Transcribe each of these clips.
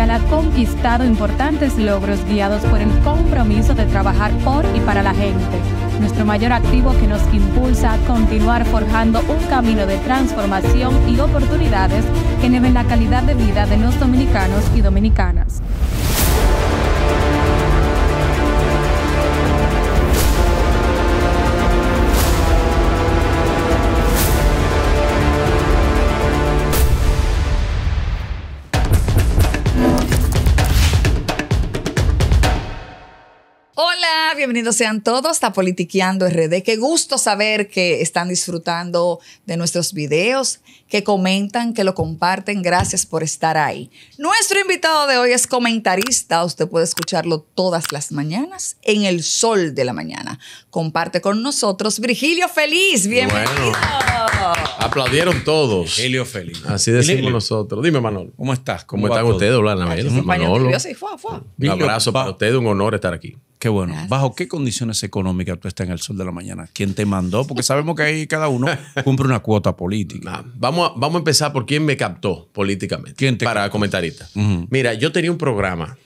ha conquistado importantes logros guiados por el compromiso de trabajar por y para la gente, nuestro mayor activo que nos impulsa a continuar forjando un camino de transformación y oportunidades que eleven la calidad de vida de los dominicanos y dominicanas. bienvenidos sean todos a Politiqueando RD. Qué gusto saber que están disfrutando de nuestros videos, que comentan, que lo comparten. Gracias por estar ahí. Nuestro invitado de hoy es comentarista. Usted puede escucharlo todas las mañanas en el sol de la mañana. Comparte con nosotros Virgilio Feliz. Bienvenido. Aplaudieron todos. Helio Félix. Así decimos nosotros. Dime, Manolo. ¿Cómo estás? ¿Cómo, están ustedes, Manolo. Un abrazo para ustedes, un honor estar aquí. Qué bueno. ¿Bajo qué condiciones económicas tú estás en el sol de la mañana? ¿Quién te mandó? Porque sabemos que ahí cada uno cumple una cuota política. vamos, a, vamos a empezar por quién me captó políticamente. para comentarista. Mira, yo tenía un programa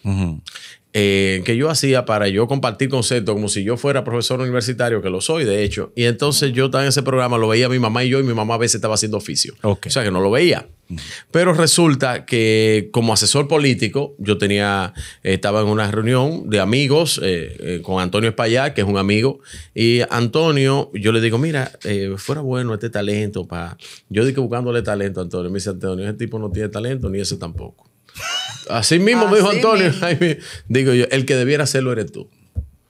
eh, que yo hacía para yo compartir conceptos como si yo fuera profesor universitario, que lo soy de hecho. Y entonces yo estaba en ese programa, lo veía mi mamá y yo, y mi mamá a veces estaba haciendo oficio. O sea que no lo veía. Pero resulta que como asesor político, yo tenía, eh, estaba en una reunión de amigos eh, con Antonio Espaillat, que es un amigo, y Antonio, yo le digo, mira, fuera bueno este talento para... Yo dije buscándole talento Antonio, me dice Antonio, ese tipo no tiene talento, ni ese tampoco. Así mismo me dijo Antonio. Digo yo, el que debiera hacerlo eres tú.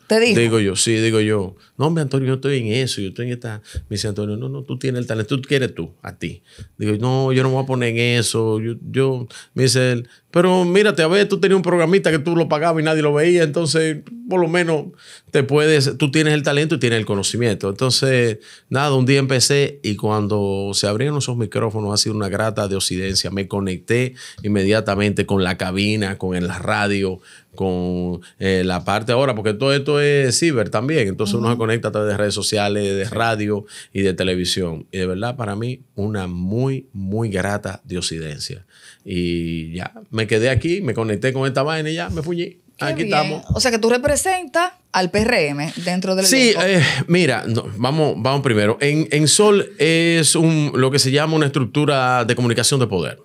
¿Te Digo yo, sí, digo yo. No, hombre, Antonio, yo estoy en eso, yo estoy en esta. Me dice Antonio, no, no, tú tienes el talento, tú quieres tú, a ti. Digo, no, yo no me voy a poner en eso. Yo, me dice él, pero mírate, a ver, tú tenías un programista que tú lo pagabas y nadie lo veía, entonces por lo menos te puedes, tú tienes el talento y tienes el conocimiento. Entonces, nada, un día empecé y cuando se abrieron esos micrófonos ha sido una grata de occidencia. Me conecté inmediatamente con la cabina, con la radio, con eh, la parte ahora, porque todo esto es ciber también, entonces uno se conecta a través de redes sociales, de radio y de televisión. Y de verdad, para mí, una muy, muy grata diosidencia. Y ya, me quedé aquí, me conecté con esta vaina y ya, me fui. Aquí estamos. O sea que tú representas al PRM dentro del Sí, eh, mira, vamos, vamos primero. En, en, Sol es un, lo que se llama una estructura de comunicación de poder.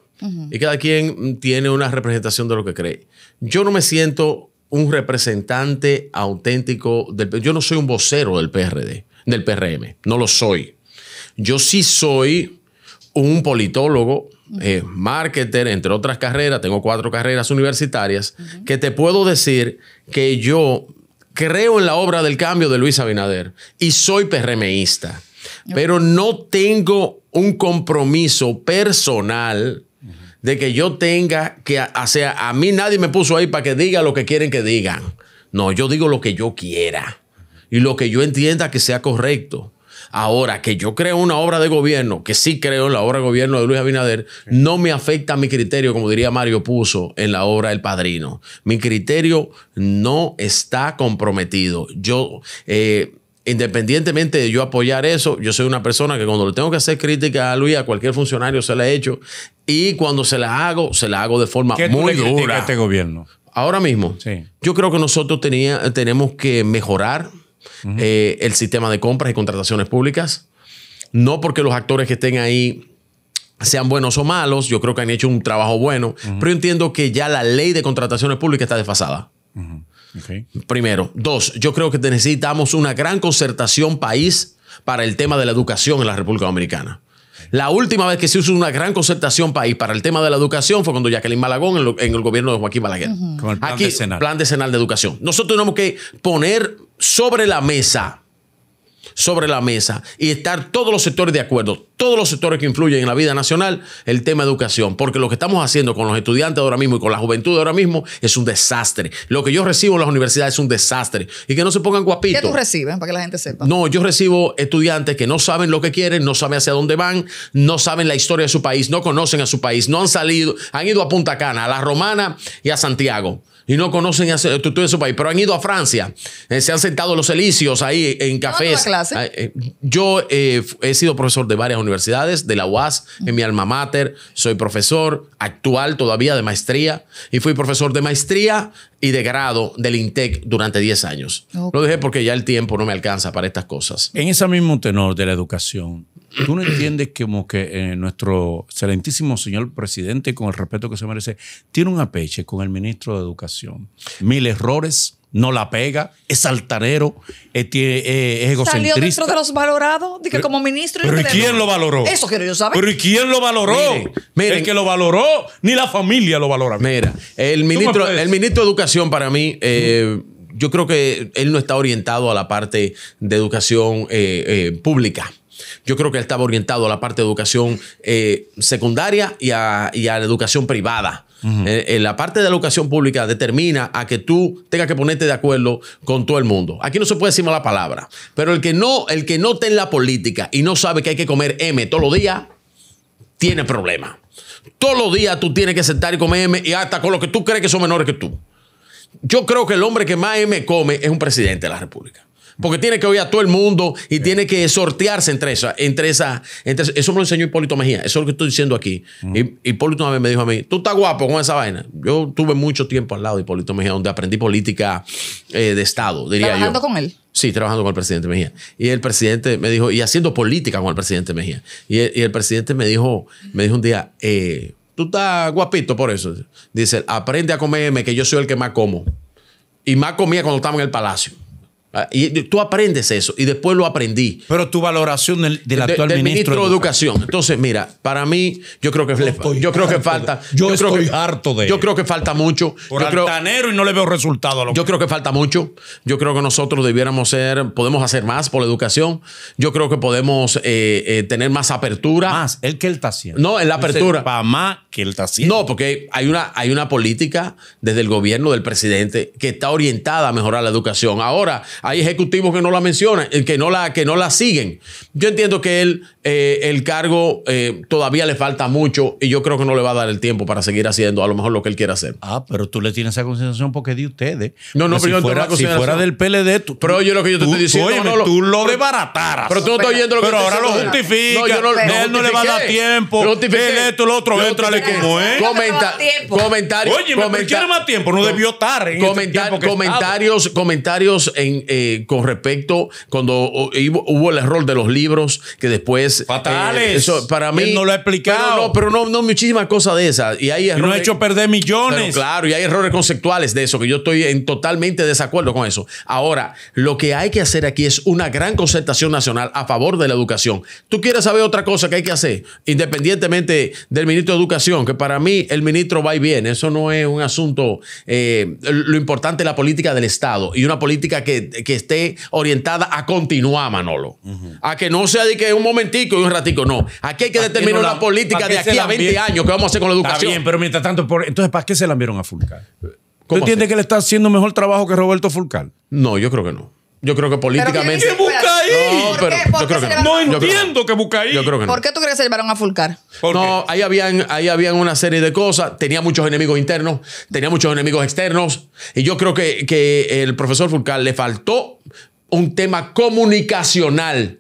Y cada quien tiene una representación de lo que cree. Yo no me siento un representante auténtico del yo no soy un vocero del PRD, del PRM, no lo soy. Yo sí soy un politólogo, eh, marketer, entre otras carreras, tengo cuatro carreras universitarias, que te puedo decir que yo creo en la obra del cambio de Luis Abinader y soy PRMista, pero no tengo un compromiso personal de que yo tenga que, hacer. a mí nadie me puso ahí para que diga lo que quieren que digan. No, yo digo lo que yo quiera y lo que yo entienda que sea correcto. Ahora, que yo creo una obra de gobierno, que sí creo en la obra de gobierno de Luis Abinader, no me afecta mi criterio, como diría Mario Puso en la obra El Padrino. Mi criterio no está comprometido. Yo, eh, independientemente de yo apoyar eso, yo soy una persona que cuando le tengo que hacer crítica a Luis, a cualquier funcionario se la he hecho, y cuando se la hago, se la hago de forma muy dura. este gobierno? Ahora mismo, yo creo que nosotros tenía, tenemos que mejorar eh, el sistema de compras y contrataciones públicas, no porque los actores que estén ahí sean buenos o malos, yo creo que han hecho un trabajo bueno, pero entiendo que ya la ley de contrataciones públicas está desfasada. Primero. Dos, yo creo que necesitamos una gran concertación país para el tema de la educación en la República Dominicana. La última vez que se hizo una gran concertación país para el tema de la educación fue cuando Jacqueline Malagón en, el gobierno de Joaquín Balaguer. Con el plan Aquí, plan decenal de educación. Nosotros tenemos que poner sobre la mesa sobre la mesa y estar todos los sectores de acuerdo, todos los sectores que influyen en la vida nacional, el tema educación, porque lo que estamos haciendo con los estudiantes ahora mismo y con la juventud ahora mismo es un desastre. Lo que yo recibo en las universidades es un desastre y que no se pongan guapitos. ¿Qué tú recibes para que la gente sepa? No, yo recibo estudiantes que no saben lo que quieren, no saben hacia dónde van, no saben la historia de su país, no conocen a su país, no han salido, han ido a Punta Cana, a La Romana y a Santiago y no conocen todo su país, pero han ido a Francia, eh, se han sentado los elicios ahí en cafés. Ah, eh, yo eh, he sido profesor de varias universidades, de la UAS, en mi alma mater, soy profesor actual todavía de maestría y fui profesor de maestría y de grado del INTEC durante 10 años. Lo dejé porque ya el tiempo no me alcanza para estas cosas. En ese mismo tenor de la educación, ¿Tú no entiendes que como que eh, nuestro excelentísimo señor presidente, con el respeto que se merece, tiene un apeche con el ministro de Educación? Mil errores, no la pega, es altanero, es, eh, es Salió dentro de los valorados, de que como ministro... ¿Pero y quién lo valoró? Eso quiero yo saber. ¿Pero y quién lo valoró? el que lo valoró, ni la familia lo valora. Mira, el ministro, el ministro de Educación para mí... Eh, yo creo que él no está orientado a la parte de educación pública. Yo creo que estaba orientado a la parte de educación eh, secundaria y a, la educación privada. Eh, eh, la parte de la educación pública determina a que tú tengas que ponerte de acuerdo con todo el mundo. Aquí no se puede decir la palabra, pero el que no, el que no está en la política y no sabe que hay que comer M todos los días, tiene problemas. Todos los días tú tienes que sentar y comer M y hasta con lo que tú crees que son menores que tú. Yo creo que el hombre que más M come es un presidente de la República. Porque tiene que oír a todo el mundo y tiene que sortearse entre esa, entre esa, entre Eso me lo enseñó Hipólito Mejía. Eso es lo que estoy diciendo aquí. Hipólito me dijo a mí, tú estás guapo con esa vaina. Yo tuve mucho tiempo al lado de Hipólito Mejía, donde aprendí política eh, de Estado, diría ¿Trabajando con él? Sí, trabajando con el presidente Mejía. Y el presidente me dijo, y haciendo política con el presidente Mejía. Y el, presidente me dijo, me dijo un día, eh, tú estás guapito por eso. Dice, aprende a comerme, que yo soy el que más como. Y más comía cuando estaba en el palacio. Ah, tú aprendes eso y después lo aprendí. Pero tu valoración del, actual ministro, de Educación. Entonces, mira, para mí, yo creo que, yo, creo que falta. yo, estoy creo que, harto de. Yo creo que falta mucho. Por yo altanero y no le veo resultado Yo creo que falta mucho. Yo creo que nosotros debiéramos ser, podemos hacer más por la educación. Yo creo que podemos eh, eh, tener más apertura. Más, el que él está haciendo. No, en la apertura. Para más que él está haciendo. No, porque hay una, hay una política desde el gobierno del presidente que está orientada a mejorar la educación. Ahora, hay ejecutivos que no la mencionan, eh, que no la, que no la siguen. Yo entiendo que él, eh, el cargo eh, todavía le falta mucho y yo creo que no le va a dar el tiempo para seguir haciendo a lo mejor lo que él quiere hacer. Ah, pero tú le tienes esa consideración porque de ustedes. No, no, pero si, fuera, si fuera del PLD, Pero yo lo que yo te estoy diciendo. Oye, tú lo desbarataras. Pero tú no estás oyendo lo que Pero ahora lo justifica. No, yo no, él no le va a dar tiempo. Lo esto, el otro, véntrale como es. Comenta, comentario. Oye, me quiere más tiempo, no debió estar. Este comentarios, comentarios en eh, con respecto cuando hubo el error de los libros que después. Eh, Fatales. para mí. no lo ha explicado. Pero no, pero no, muchísimas cosas de esas. Y hay no ha hecho perder millones. claro, y hay errores conceptuales de eso, que yo estoy en totalmente desacuerdo con eso. Ahora, lo que hay que hacer aquí es una gran concertación nacional a favor de la educación. Tú quieres saber otra cosa que hay que hacer, independientemente del ministro de Educación, que para mí el ministro va y viene. Eso no es un asunto. Eh, lo importante es la política del Estado y una política que, que esté orientada a continuar, Manolo. A que no sea de que un momentico y un ratico, no. Aquí hay que determinar la, política de aquí a 20 años que vamos a hacer con la educación. Está bien, pero mientras tanto, entonces, ¿para qué se la vieron a Fulcar? ¿Tú entiendes que le está haciendo mejor trabajo que Roberto Fulcar? No, yo creo que no. Yo creo que políticamente. ¿Qué No, pero no. entiendo que busca ahí. ¿Por qué tú crees que se llevaron a Fulcar? No, ahí habían, ahí habían una serie de cosas. Tenía muchos enemigos internos, tenía muchos enemigos externos. Y yo creo que, que el profesor Fulcar le faltó un tema comunicacional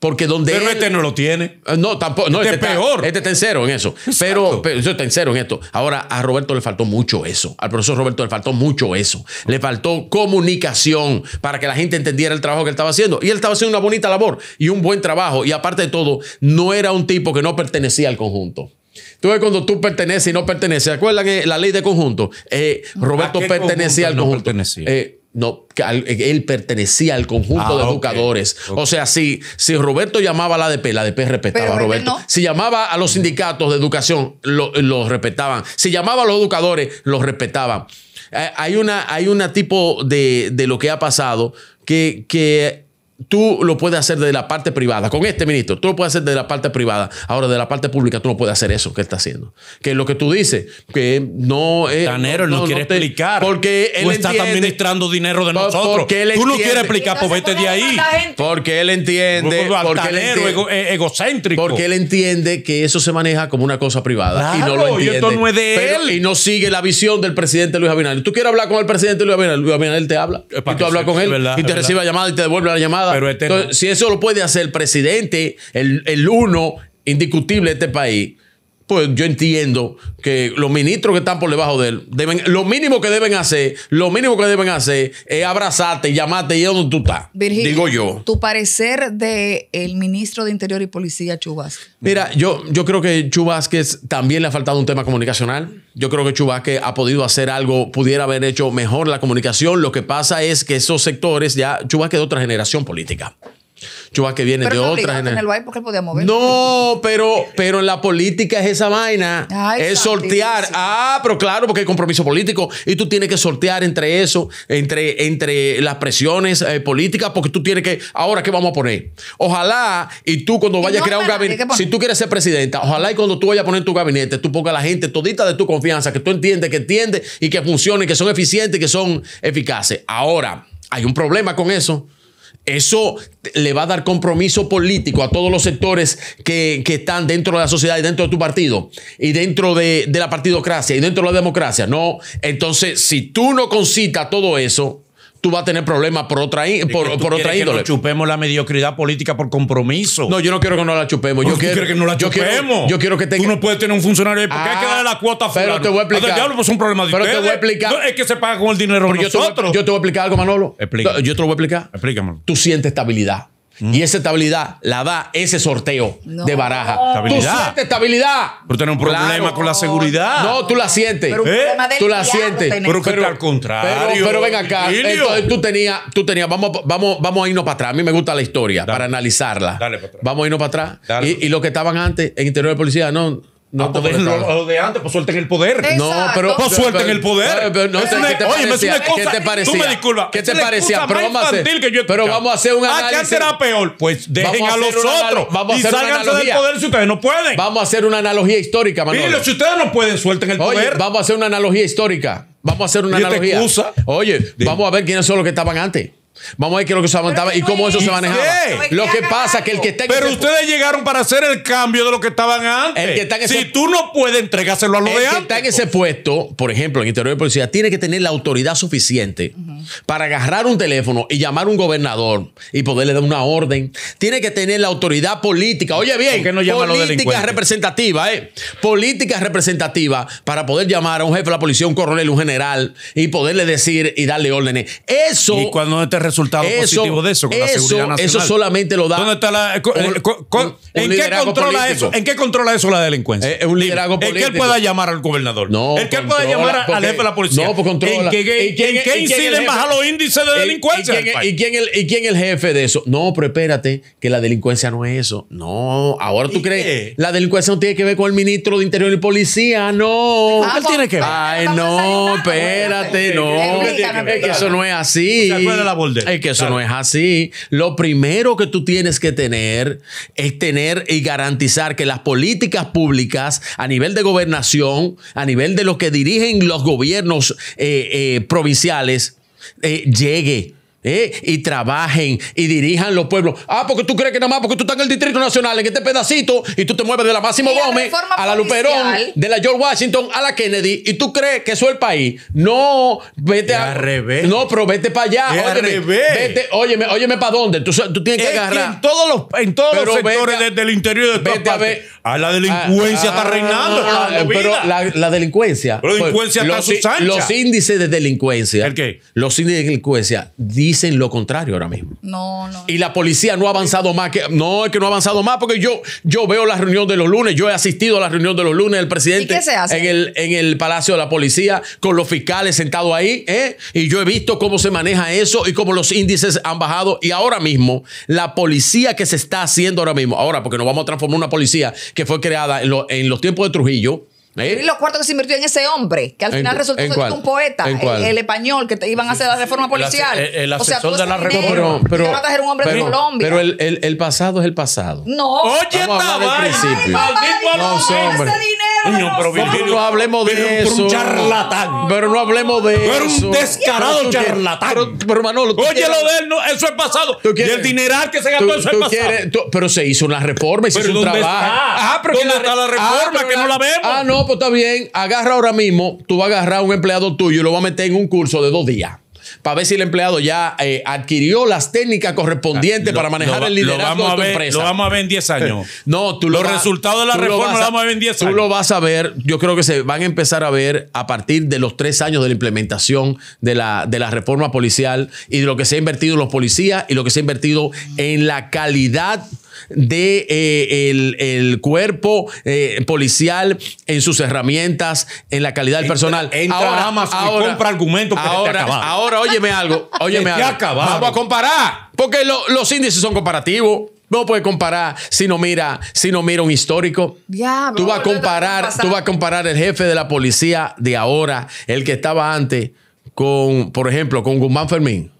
porque donde. Pero este no lo tiene. Ah, no, tampoco. Este, este, es peor. Está, este está en cero en eso. Pero, pero, está en cero en esto. Ahora, a Roberto le faltó mucho eso. Al profesor Roberto le faltó mucho eso. Le faltó comunicación para que la gente entendiera el trabajo que él estaba haciendo. Y él estaba haciendo una bonita labor y un buen trabajo. Y aparte de todo, no era un tipo que no pertenecía al conjunto. Tú cuando tú perteneces y no perteneces. ¿Se acuerdan eh, la ley de conjunto? Eh, Roberto pertenecía al conjunto. No pertenecía? Eh, no, él pertenecía al conjunto de ah, educadores. O sea, si, si Roberto llamaba a la ADP, la ADP respetaba a Roberto. Si llamaba a los sindicatos de educación, los respetaban. Si llamaba a los educadores, los respetaban. Eh, hay una, hay una tipo de, de lo que ha pasado que, que tú lo puedes hacer desde la parte privada, con este ministro, tú lo puedes hacer desde la parte privada. Ahora, de la parte pública, tú no puedes hacer eso que él está haciendo. Que lo que tú dices, que no es. Tanero, él no, quiere explicar. Porque él. Tú estás administrando dinero de nosotros. tú no quieres explicar, por pues vete de ahí. Porque él entiende. Porque, él entiende, e- egocéntrico. Porque él entiende que eso se maneja como una cosa privada. y no lo entiende. Y esto no es de Y no sigue la visión del presidente Luis Abinader. Tú quieres hablar con el presidente Luis Abinader. Luis Abinader te habla. Eh, y tú hablas con él. y te recibe la llamada y te devuelve la llamada pero este Si eso lo puede hacer el presidente, el, el uno indiscutible de este país, pues yo entiendo que los ministros que están por debajo de él, deben, lo mínimo que deben hacer, lo mínimo que deben hacer es abrazarte, llamarte y es donde tú estás. Virginia. digo yo. Tu parecer del el ministro de Interior y Policía, Chubas. Mira, yo, yo creo que Chubasque también le ha faltado un tema comunicacional. Yo creo que Chubasque ha podido hacer algo, pudiera haber hecho mejor la comunicación. Lo que pasa es que esos sectores ya, Chubasque de otra generación política. Chuba que viene de otra. en No, pero, pero en la política es esa vaina. es sortear. Ah, pero claro, porque hay compromiso político. Y tú tienes que sortear entre eso, entre, entre las presiones eh, políticas, porque tú tienes que. Ahora, ¿qué vamos a poner? Ojalá, y tú cuando vayas a crear un gabinete, si tú quieres ser presidenta, ojalá y cuando tú vayas a poner tu gabinete, tú pongas a la gente todita de tu confianza, que tú entiendes, que entiendes y que funcione, que son eficientes, que son eficaces. Ahora, hay un problema con eso. Eso le va a dar compromiso político a todos los sectores que, están dentro de la sociedad y dentro de tu partido y dentro de, de la partidocracia y dentro de la democracia. No, entonces, si tú no concitas todo eso, tú vas a tener problemas por otra, por, por otra índole. Que chupemos la mediocridad política por compromiso. No, yo no quiero que no la chupemos. Yo quiero, que no la chupemos? Quiero, yo quiero que tenga... Tú no puedes tener un funcionario ahí porque hay que ah, darle la cuota a Pero te voy a explicar. un pues, problema de Pero te voy a explicar. es que se paga con el dinero de Yo te, voy, a explicar algo, Manolo. Explica. Yo te lo voy a explicar. Explícamelo. Tú sientes estabilidad. Y esa estabilidad la da ese sorteo de baraja. ¿Estabilidad? Tú sientes estabilidad. Pero tienes un problema con la seguridad. No, tú la sientes. Pero un ¿Eh? Tú la sientes. Pero, al contrario. Pero, ven acá. Entonces tú tenías, tú tenías, vamos, vamos, vamos a irnos para atrás. A mí me gusta la historia para analizarla. Dale para atrás. Vamos a irnos para atrás. Y, lo que estaban antes en interior de policía, no, no, ah, pues, pues, lo, de antes, pues suelten el poder. No, pero. Pues suelten el poder. oye, me es una cosa. ¿Qué te parecía? Tú me disculpas. ¿Qué te parecía? Eh. Pero, pero vamos a hacer un ah, análisis. ¿A qué será peor. Pues dejen a, los otros. Vamos a y salganse del poder si ustedes no pueden. Vamos a hacer una analogía histórica, manuel Dilo, si ustedes no pueden, suelten el poder. vamos a hacer una analogía histórica. Vamos a hacer una analogía. Oye, vamos a ver quiénes son los que estaban antes. Vamos a ver qué es lo que se aguantaba. y cómo eso se maneja. Lo que pasa es que el que está en Pero ustedes llegaron para hacer el cambio de lo que estaban antes. Si tú no puedes entregárselo a antes el que está en ese puesto, por ejemplo, en interior de policía, tiene que tener la autoridad suficiente para agarrar un teléfono y llamar a un gobernador y poderle dar una orden. Tiene que tener la autoridad política. Oye bien, no política representativa, ¿eh? Política representativa para poder llamar a un jefe de la policía, un coronel, un general y poderle decir y darle órdenes. Eso. Y cuando te resultado positivo de eso con la seguridad nacional. Eso solamente lo da. ¿Dónde está la, ¿en, qué controla eso, ¿En qué controla eso la delincuencia? Eh, es un liderazgo político. ¿En que él pueda llamar al gobernador. No. ¿En que él pueda llamar al jefe de la policía. No, pues controla. ¿En qué, inciden bajar los índices de delincuencia? ¿Y quién es el jefe de eso? No, pero espérate, que la delincuencia no es eso. No, ahora tú crees. La delincuencia no tiene que ver con el ministro de Interior y Policía, no. Ah, tiene que ver? Ay, no, espérate, no. Es que eso no es así. ¿Te la bolsa? Es que eso no es así. Lo primero que tú tienes que tener es tener y garantizar que las políticas públicas a nivel de gobernación, a nivel de lo que dirigen los gobiernos eh, eh, provinciales, eh, llegue ¿Eh? y trabajen y dirijan los pueblos. Ah, porque tú crees que nada más porque tú estás en el Distrito Nacional, en este pedacito, y tú te mueves de la Máximo Gómez a la Luperón, de la George Washington a la Kennedy, y tú crees que eso es el país. No, vete a, No, pero vete para allá. Óyeme, Vete, óyeme, óyeme para dónde. Tú, tú tienes que agarrar. en todos los, en todos los sectores desde el del interior de todas vete A, ah, la delincuencia ah, está reinando. Ah, pero la, la, delincuencia. La delincuencia pues, está los, sus anchas. Los índices de delincuencia. ¿El qué? Los índices de delincuencia dicen lo contrario ahora mismo. No, no. Y la policía no ha avanzado más. Que, no, es que no ha avanzado más porque yo, yo veo la reunión de los lunes, yo he asistido a la reunión de los lunes del presidente En, el, Palacio de la Policía con los fiscales sentados ahí. ¿eh? Y yo he visto cómo se maneja eso y cómo los índices han bajado. Y ahora mismo, la policía que se está haciendo ahora mismo, ahora porque nos vamos a transformar en una policía que fue creada en los tiempos de Trujillo, y los cuartos que se invirtió en ese hombre, que al final resultó ser un poeta, el, español, que te iban a hacer la reforma policial. El, asesor o sea, de la reforma. Pero, pero, el, pasado es el pasado. No. Oye, estaba no, hombre. no, pero no hablemos de eso. un charlatán. Pero no hablemos de eso. Pero un descarado charlatán. Pero, Manolo. Oye, lo de él, eso es pasado. Y el dineral que se gastó, eso es pasado. Pero se hizo una reforma y se hizo un trabajo. Ah, pero ¿dónde está la reforma? Ah, que no la vemos. Ah, no pues está bien. Agarra ahora mismo. Tú vas a agarrar a un empleado tuyo y lo vas a meter en un curso de dos días para ver si el empleado ya eh, adquirió las técnicas correspondientes ah, para manejar el liderazgo de tu empresa. Lo vamos a ver en 10 años. No, tú Los resultados de la reforma lo, vamos a ver en 10 años. Tú lo vas a ver, yo creo que se van a empezar a ver a partir de los tres años de la implementación de la, de la reforma policial y de lo que se ha invertido en los policías y lo que se ha invertido en la calidad de eh, el, el, cuerpo eh, policial en sus herramientas, en la calidad del personal. Entra ahora, Amazon y compra argumentos ahora, oye, óyeme algo, óyeme algo. acabamos Vamos a comparar, porque los índices son comparativos. No puedes comparar si no mira, si no un histórico. Ya, tú vas a comparar, tú vas a comparar el jefe de la policía de ahora, el que estaba antes, con, por ejemplo, con Guzmán Fermín,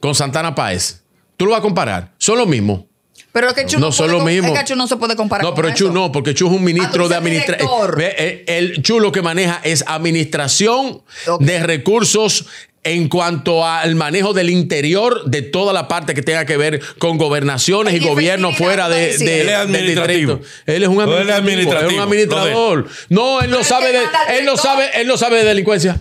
con Santana Páez. Tú lo vas a comparar. Son lo mismo. Pero es que Chu no, no, mismo. no se puede comparar. No, pero Chu no, porque Chu es un ah, ministro de administración. Eh, el, chulo Chu lo que maneja es administración de recursos en cuanto al manejo del interior de toda la parte que tenga que ver con gobernaciones y gobiernos fuera de, de, él es un un administrador. No, él no sabe de, él no sabe, él no sabe de delincuencia.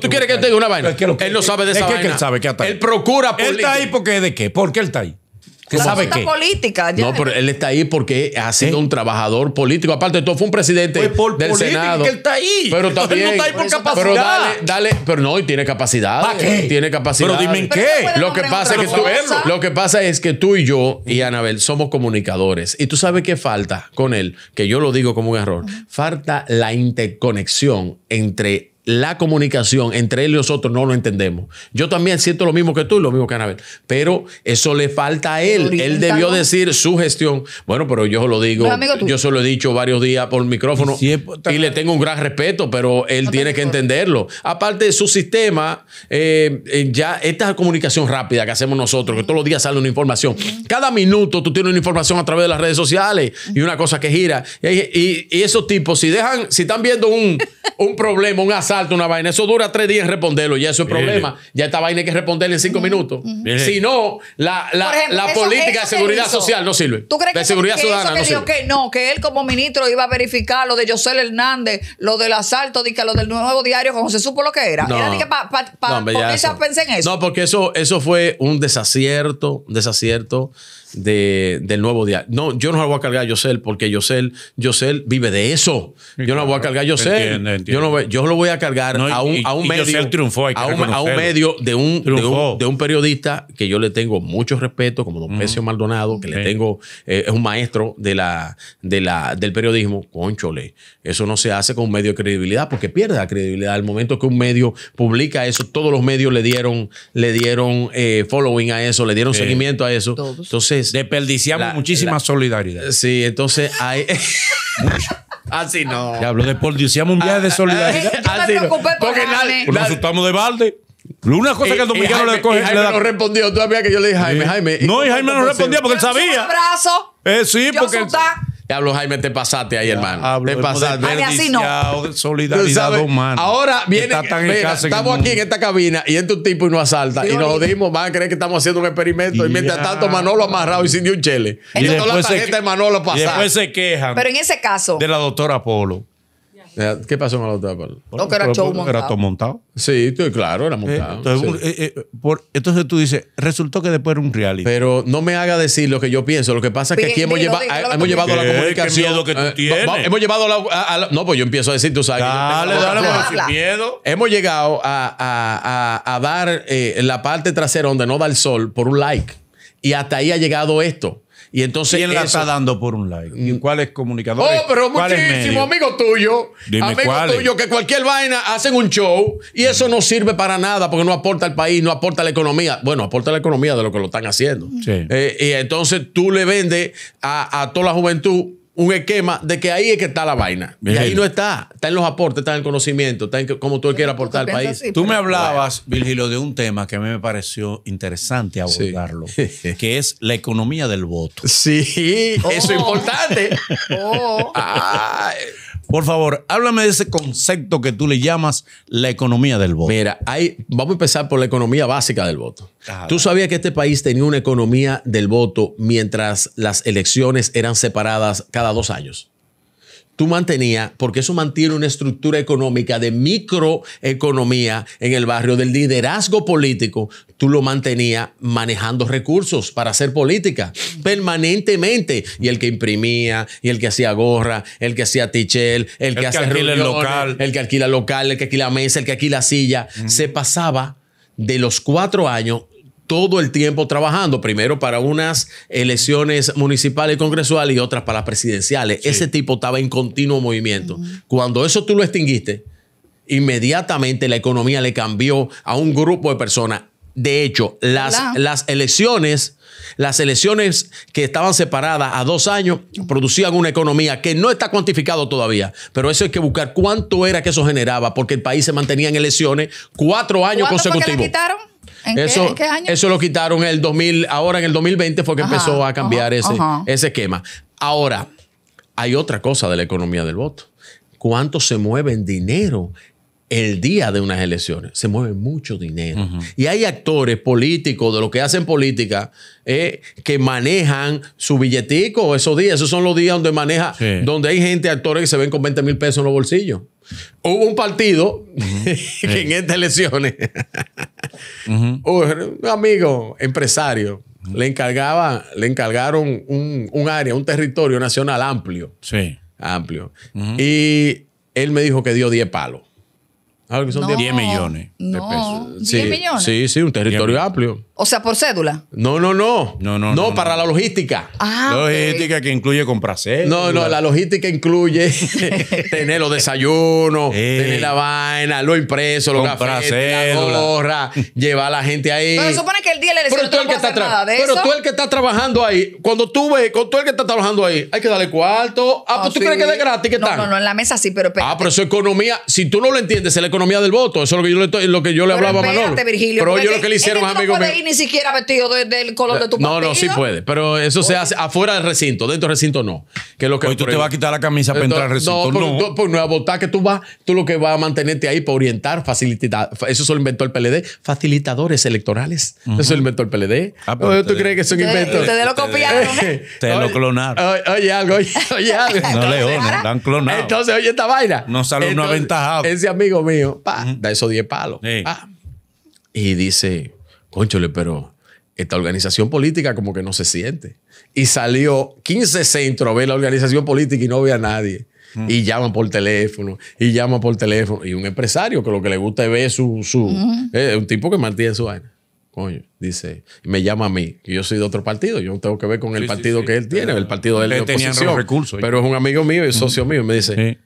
¿Tú quieres que te diga una vaina? él no sabe de esa vaina. él sabe que Él procura Él está ahí porque de qué? ¿Por qué él está ahí? sabe qué? No, pero él está ahí porque ha sido un trabajador político. Aparte, todo fue un presidente Fue pues, por del Senado. Que él está ahí. Pero también. no está ahí por, capacidad. Pero dale, dale. Pero no, y tiene capacidad. Tiene capacidad. Pero dime qué. Lo que, pasa es que tú, lo que pasa es que tú y yo y Anabel somos comunicadores. Y tú sabes qué falta con él, que yo lo digo como un error. Falta la interconexión entre la comunicación entre él y nosotros no lo entendemos. Yo también siento lo mismo que tú lo mismo que Anabel, pero eso le falta a él. Él debió decir su gestión. Bueno, pero yo lo digo, yo se lo he dicho varios días por micrófono y, le tengo un gran respeto, pero él tiene que entenderlo. Aparte de su sistema, eh, eh, ya esta comunicación rápida que hacemos nosotros, que todos los días sale una información. Cada minuto tú tienes una información a través de las redes sociales y una cosa que gira. Y, y esos tipos, si dejan, si están viendo un... un problema, un asalto, una vaina, eso dura tres días responderlo, ya eso es problema. Ya esta vaina hay que responderle en cinco minutos. Si no, la, política de seguridad social no sirve. ¿Tú crees de que seguridad ciudadana no sirve. Que no, que él como ministro iba a verificar lo de José Hernández, lo del asalto, lo del nuevo diario, como se supo lo que era. No, era para pa, en eso. No, porque eso, eso fue un desacierto, un desacierto de, del nuevo día. No, yo no la voy a cargar a Yosel porque Yosel, vive de eso. Yo no la voy a cargar a Yosel. Yo, no, yo lo voy a cargar a un, a un medio. a, un, medio de un, de un, periodista que yo le tengo mucho respeto, como don uh Maldonado, que le tengo, eh, es un maestro de la, de la, del periodismo. Conchole, eso no se hace con un medio de credibilidad porque pierde la credibilidad. Al momento que un medio publica eso, todos los medios le dieron, le dieron eh, following a eso, le dieron seguimiento a eso. Entonces, Desperdiciamos muchísima solidaridad. Eh, sí, entonces hay. Así no. Ya hablo, desperdiciamos un viaje de solidaridad. Yo Así preocupé Porque nadie. Nos asustamos de balde. Una cosa que el dominicano le coge. Jaime no respondió todavía que yo le dije Jaime, Jaime. No, y Jaime no respondía porque él sabía. Un eh, sí, porque hablo, Jaime, te pasaste ahí, hermano. te pasaste. así no. Solidaridad humana. Ahora viene. estamos aquí en esta cabina y entra un tipo y nos asalta. y nos dimos Van a creer que estamos haciendo un experimento. Y mientras tanto, Manolo amarrado y sin ni un chele. Y, y la de Manolo Y después se quejan. Pero en ese caso. De la doctora Polo. Eh, ¿Qué pasó con la otra No, que era montado. Ah. todo montado. Sí, claro, era montado. Eh, eh, entonces, tú dices, resultó que después era un reality. Pero no me haga decir lo que yo pienso. Lo que pasa es que aquí hemos, llevado la comunicación. miedo que hemos llevado a, No, pues yo empiezo a decir, tú sabes. Dale, dale, miedo. Hemos llegado a, a, a dar la parte trasera donde no da el sol por un like. Y hasta ahí ha llegado esto. Y entonces ¿Quién la está dando por un like? Mm. ¿Y cuáles comunicadores? Oh, pero muchísimo, amigo tuyo. amigo que cualquier vaina hacen un show y eso no sirve para nada porque no aporta al país, no aporta a la economía. Bueno, aporta a la economía de lo que lo están haciendo. Eh, y entonces tú le vendes a, a toda la juventud un esquema de que ahí es que está la vaina. Y ahí no está. Está en los aportes, está en el conocimiento, está en cómo tú quieras aportar al país. tú me hablabas, Virgilio, de un tema que a mí me pareció interesante abordarlo, que es la economía del voto. Sí, eso es oh. importante. Oh. Por favor, háblame de ese concepto que tú le llamas la economía del voto. Mira, hay, vamos a empezar por la economía básica del voto. Ah, tú sabías que este país tenía una economía del voto mientras las elecciones eran separadas cada dos años tú mantenías, porque eso mantiene una estructura económica de microeconomía en el barrio, del liderazgo político, tú lo mantenías manejando recursos para hacer política permanentemente. Y el que imprimía, y el que hacía gorra, el que hacía tichel, el, que, hacía el local. el que alquila local, el que alquila mesa, el que alquila silla, se pasaba de los cuatro años todo el tiempo trabajando, primero para unas elecciones municipales y congresuales y otras para las presidenciales. Ese tipo estaba en continuo movimiento. Cuando eso tú lo extinguiste, inmediatamente la economía le cambió a un grupo de personas. De hecho, las, las elecciones, las elecciones que estaban separadas a dos años producían una economía que no está cuantificado todavía, pero eso hay que buscar cuánto era que eso generaba, porque el país se mantenía en elecciones cuatro años consecutivos eso, eso lo quitaron en el 2000, ahora en el 2020 fue que empezó a cambiar ese, ese esquema. Ahora, hay otra cosa de la economía del voto. ¿Cuánto se mueve en dinero el día de unas elecciones. Se mueve mucho dinero. Y hay actores políticos de lo que hacen política eh, que manejan su billetico esos días. Esos son los días donde maneja, donde hay gente, actores que se ven con 20 mil pesos en los bolsillos. Hubo un partido que en estas elecciones, un amigo empresario le, encargaba, le encargaron un, área, un territorio nacional amplio. Sí. Amplio. Y él me dijo que dio 10 palos. 10 ah, millones de pesos. sí, 10 millones. Sí, sí, un territorio amplio. O sea, por cédula. No, no, no. No, no. No, para la logística. Ah, logística que incluye comprar No, no, la logística incluye tener los desayunos, tener la vaina, lo impreso, los cafés, la gorra, llevar a la gente ahí. Pero supone que el día le decía no el que está nada de pero tú el que está trabajando ahí, cuando tú ves, con tú el que está trabajando ahí, hay que darle cuarto. Ah, ah pues tú crees que es gratis que no, No, no, en la mesa sí, pero Ah, pero su economía, si tú no lo entiendes, se le economía del voto. Eso es lo que yo le, lo que yo le hablaba a Manolo. pero yo lo que le hicieron a amigos No puede ir ni siquiera vestido del color de tu partido. No, no, sí puede. Pero eso se hace afuera del recinto. Dentro del recinto no. Que lo que Hoy tú te vas a quitar la camisa para entrar al recinto. No, no. Por, pues, no. Pues, a votar que tú vas. Tú lo que vas a mantenerte ahí para orientar, facilitar. Eso se lo inventó el PLD. Facilitadores electorales. Eso -huh. Eso lo inventó el PLD. Ah, ¿Tú crees que son invento? Ustedes lo copiaron. ¿eh? Te lo clonaron. Oye, algo, oye, algo. No, León, lo han Entonces, oye, esta vaina. No sale uno aventajado. Ese amigo mío da esos 10 palos. Y dice, conchole, pero esta organización política como que no se siente. Y salió 15 centros a ver la organización política y no ve a nadie. Y llama por teléfono, y llama por teléfono. Y un empresario que lo que le gusta es ver su... Eh, un tipo que mantiene su vaina. dice, me llama a mí, yo soy de otro partido, yo no tengo que ver con el partido que él tiene, el partido de él. oposición, recursos, pero es un amigo mío y socio mío, me dice,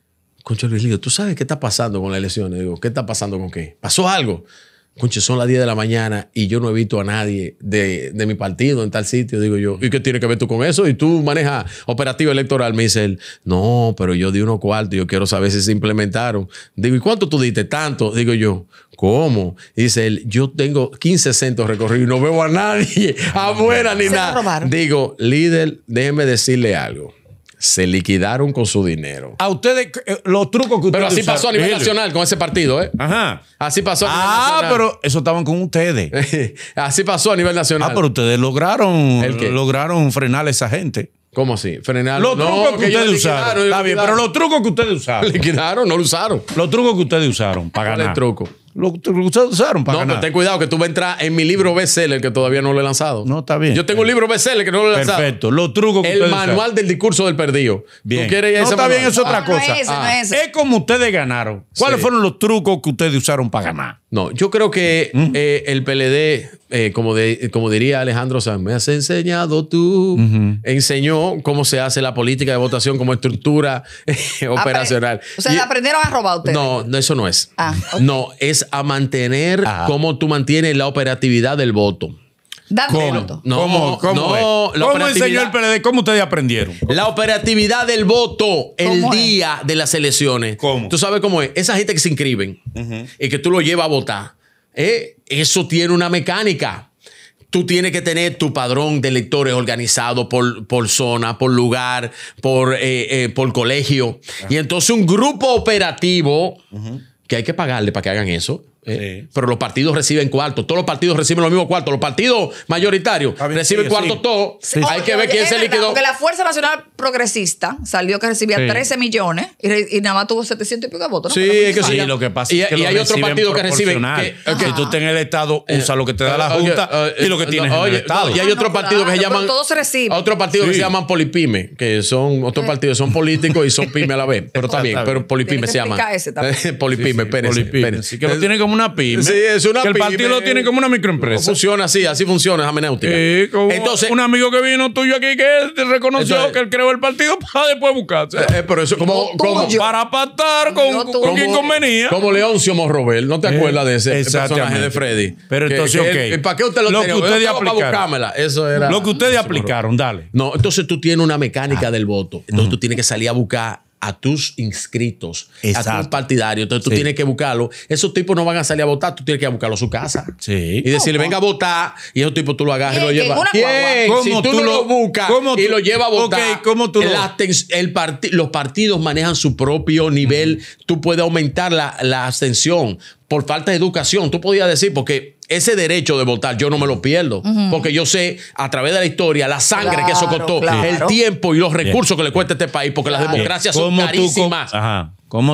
Concha Luis ¿tú sabes qué está pasando con las elecciones? Digo, ¿qué está pasando con qué? ¿Pasó algo? Concha, son las 10 de la mañana y yo no he visto a nadie de, mi partido en tal sitio. Digo yo, ¿y qué tiene que ver tú con eso? Y tú manejas operativo electoral. Me dice él, no, pero yo di uno cuarto y yo quiero saber si se implementaron. Digo, ¿y cuánto tú diste? Tanto. Digo yo, ¿Cómo? Dice él, yo tengo 15 centos recorridos y no veo a nadie afuera ni nada. Digo, líder, déjeme decirle algo se liquidaron con su dinero. A ustedes, eh, los trucos que ustedes. Pero así pasó a nivel nacional con ese partido, ¿eh? Ajá. Así pasó a nivel ah, Ah, pero eso estaban con ustedes. así pasó a nivel nacional. Ah, pero ustedes lograron, lograron frenar a esa gente. ¿Cómo así? Frenar. Los no, trucos que ustedes usaron. Está bien, pero los trucos que ustedes usaron. Liquidaron, no lo usaron. Los trucos que ustedes usaron para ganar. el truco? Lo, usaron para no, pero ten cuidado que tú vas a entrar en mi libro el que todavía no lo he lanzado. No, está bien. Yo tengo un libro bestseller que no lo he lanzado. Perfecto. Los trucos que El manual del discurso del perdido. Bien. quieres no, está bien, es otra ah, cosa. es, ah. es, como ustedes ganaron. ¿Cuáles fueron los trucos que ustedes usaron para ganar? No, yo creo que eh, el PLD, eh, como, de, como diría Alejandro Sanz, me has enseñado tú, enseñó cómo se hace la política de votación como estructura eh, operacional. O sea, aprendieron a robar ustedes. No, no, eso no es. Ah, no, es a mantener cómo tú mantienes la operatividad del voto. Dame ¿Cómo? ¿Cómo, cómo, ¿Cómo enseñó el PLD? ¿Cómo ustedes aprendieron? La operatividad del voto el día de las elecciones. ¿Cómo? Tú sabes cómo es. Esa gente que se inscriben y que tú lo llevas a votar, eh, eso tiene una mecánica. Tú tienes que tener tu padrón de electores organizado por, por zona, por lugar, por, eh, eh, por colegio. Ah. Y entonces un grupo operativo que hay que pagarle para que hagan eso eh, pero los partidos reciben cuarto. Todos los partidos reciben los mismos cuartos. Los partidos mayoritarios reciben cuartos cuarto todo. Hay que ver quién se liquidó. Porque la Fuerza Nacional Progresista salió que recibía 13 millones y, nada más tuvo 700 y pico de votos. Sí, es que sí. lo que pasa y, es que hay otro partido que reciben. Que, Si tú estás en el Estado, eh, usa lo que te da la eh, Junta y lo que tienes en el Estado. y hay ah, otro partido que se llaman. Todos se reciben. Otro partido que se llaman Polipime, que son otros partidos, son políticos y son pymes a la vez. Pero ah, también, pero Polipime se llama. Polipime, espérense Polipime. que lo tienen como una pyme. que El partido lo tiene como una microempresa. funciona así, así funciona, es Entonces, un amigo que vino tuyo aquí que reconoció que él creó el partido para después buscarse. Eh, eh, pero eso, como, para pactar con, quien convenía. Como Leoncio Morrobel, ¿no te eh, acuerdas de ese personaje de Freddy? Pero entonces, ¿Para qué usted lo, Que ustedes aplicaron. lo que ustedes aplicaron, dale. No, entonces tú tienes una mecánica ah. del voto. Entonces tú tienes que salir a buscar a tus inscritos, a tus partidarios. Entonces tú tienes que buscarlo. Esos tipos no van a salir a votar, tú tienes que buscarlo a su casa. Y decirle, venga a votar. Y esos tipos tú lo agarras y lo llevas. ¿Cómo si tú, no lo, buscas y lo llevas a votar. Okay, ¿cómo tú lo? El los partidos manejan su propio nivel. Tú puedes aumentar la, la abstención por falta de educación. Tú podías decir, porque ese derecho de votar yo no me lo pierdo, porque yo sé a través de la historia la sangre que eso costó, el tiempo y los recursos que le cuesta este país, porque las democracias son carísimas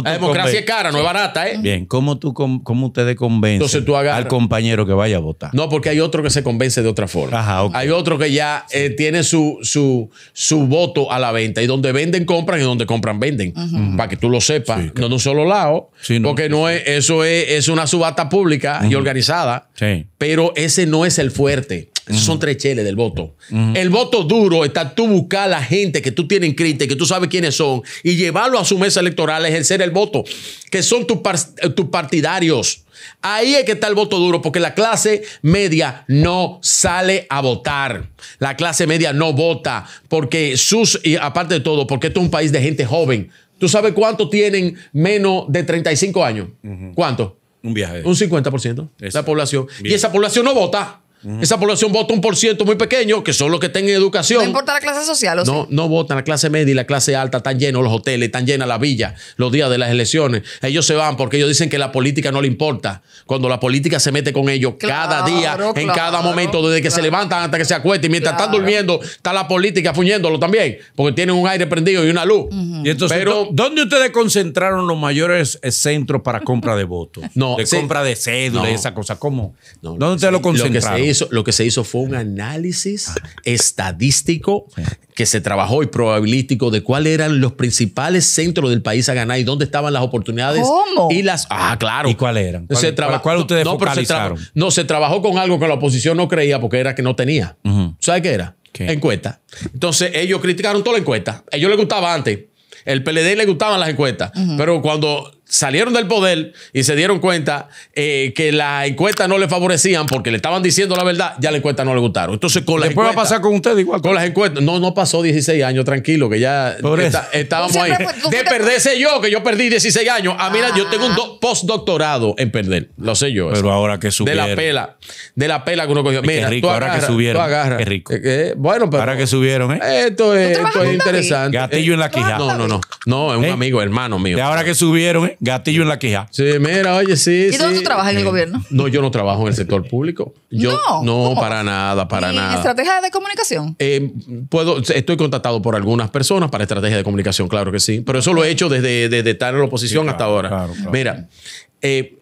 la democracia es cara, no es barata, ¿eh? Bien, ¿cómo, tú, cómo ustedes convencen al compañero que vaya a votar? No, porque hay otro que se convence de otra forma. Hay otro que ya eh, tiene su, su, su, voto a la venta. Y donde venden, compran. Y donde compran, venden. Para que tú lo sepas. No de un solo lado. porque no es, eso es, una subasta pública y organizada. Pero ese no es el fuerte. Esos son tres cheles del voto. El voto duro está tú buscar a la gente que tú tienes crítica, que tú sabes quiénes son, y llevarlo a su mesa electoral a ejercer el voto, que son eh, tus partidarios. Ahí es que está el voto duro, porque la clase media no sale a votar. La clase media no vota, porque sus, y aparte de todo, porque esto es un país de gente joven. ¿Tú sabes cuánto tienen menos de 35 años? ¿Cuánto? Un viaje. Un 50% de la población. Y esa población no vota. Esa población vota un por ciento muy pequeño, que son los que tienen educación. No importa la clase social, ¿o No, no votan. La clase media y la clase alta están llenos los hoteles, están llenas la villa los días de las elecciones. Ellos se van porque ellos dicen que la política no le importa. Cuando la política se mete con ellos cada día, en cada momento, desde que se levantan hasta que se acuesten, mientras están durmiendo, está la política fuñéndolo también, porque tienen un aire prendido y una luz. Pero, ¿dónde ustedes concentraron los mayores centros para compra de votos? No, de compra de cédula esa cosa. ¿Cómo? ¿Dónde ustedes lo concentraron? eso lo que se hizo fue un análisis estadístico que se trabajó y probabilístico de cuáles eran los principales centros del país a ganar y dónde estaban las oportunidades. Y las. Ah, claro. ¿Y cuáles eran? ¿Cuál, se ustedes no, Se no, se trabajó con algo que la oposición no creía porque era que no tenía. ¿Sabes qué era? Encuesta. Entonces, ellos criticaron toda la encuesta. A ellos les gustaba antes. El PLD le gustaban las encuestas, pero cuando salieron del poder y se dieron cuenta eh, que las encuestas no le favorecían porque le estaban diciendo la verdad, ya la encuestas no le gustaron. Entonces, con las Después va a pasar con usted igual. Con las encuestas. No, no pasó 16 años, tranquilo, que ya estábamos ahí. de perderse yo, que yo perdí 16 años. Ah, mira, yo tengo un ah. postdoctorado en perder. Lo sé yo. Pero ahora que subieron. De la pela. De la pela que uno cogió. Mira, ahora que subieron. rico. Eh, eh, bueno, pero. Ahora que subieron, ¿eh? Esto es, esto es interesante. Gatillo en la quijada. No, no, no. No, es un amigo, hermano mío. De ahora que subieron, ¿eh? Gatillo en la queja. Sí, mira, oye, sí. ¿Y dónde tú trabajas en el eh, gobierno? No, yo no trabajo en el sector público. Yo, no, no para nada, para nada. estrategia de comunicación? Eh, puedo, estoy contratado por algunas personas para estrategia de comunicación, claro que sí. Pero eso lo he hecho desde, estar en la oposición hasta ahora. Claro, claro. Mira, eh,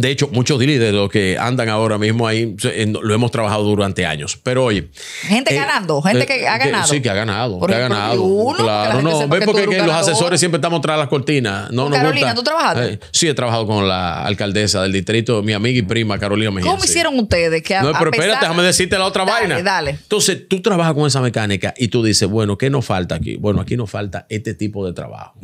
de hecho, muchos líderes los que andan ahora mismo ahí lo hemos trabajado durante años. Pero oye. Gente eh, ganando, gente eh, que ha ganado. sí, que ha ganado. que ha ganado. claro, no, porque los asesores siempre estamos tras las cortinas. No, Carolina, ¿tú trabajaste? Eh, sí, he trabajado con la alcaldesa del distrito, mi amiga y prima Carolina Mejía. ¿Cómo hicieron ustedes? no, pero espérate, déjame decirte la otra vaina. Entonces, tú trabajas con esa mecánica y tú dices, bueno, ¿qué nos falta aquí? Bueno, aquí nos falta este tipo de trabajo.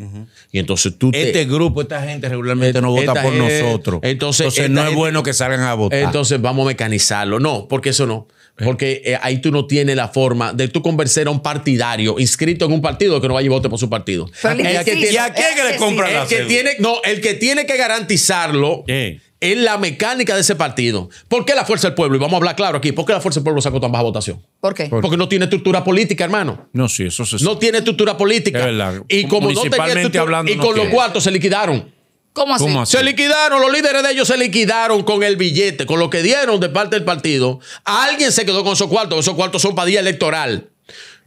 Y entonces tú. Este grupo, esta gente regularmente no vota por nosotros. Entonces, entonces no es bueno que salgan a votar. Entonces vamos a mecanizarlo. No, porque eso no. Porque eh, ahí tú no tienes la forma de tú convencer a un partidario inscrito en un partido que no vaya a vote por su partido. ¿Y a quién le compra? la que tiene, No, el que tiene que garantizarlo es la mecánica de ese partido. ¿Por qué la fuerza del pueblo? Y vamos a hablar claro aquí. ¿Por qué la fuerza del pueblo sacó tan baja votación? ¿Por qué? Porque no tiene estructura política, hermano. No, sí, eso se No tiene estructura política. Y y con lo los cuartos se liquidaron. ¿Cómo así? Se liquidaron, los líderes de ellos se liquidaron con el billete, con lo que dieron de parte del partido. Alguien se quedó con esos cuartos, esos cuartos son para día electoral.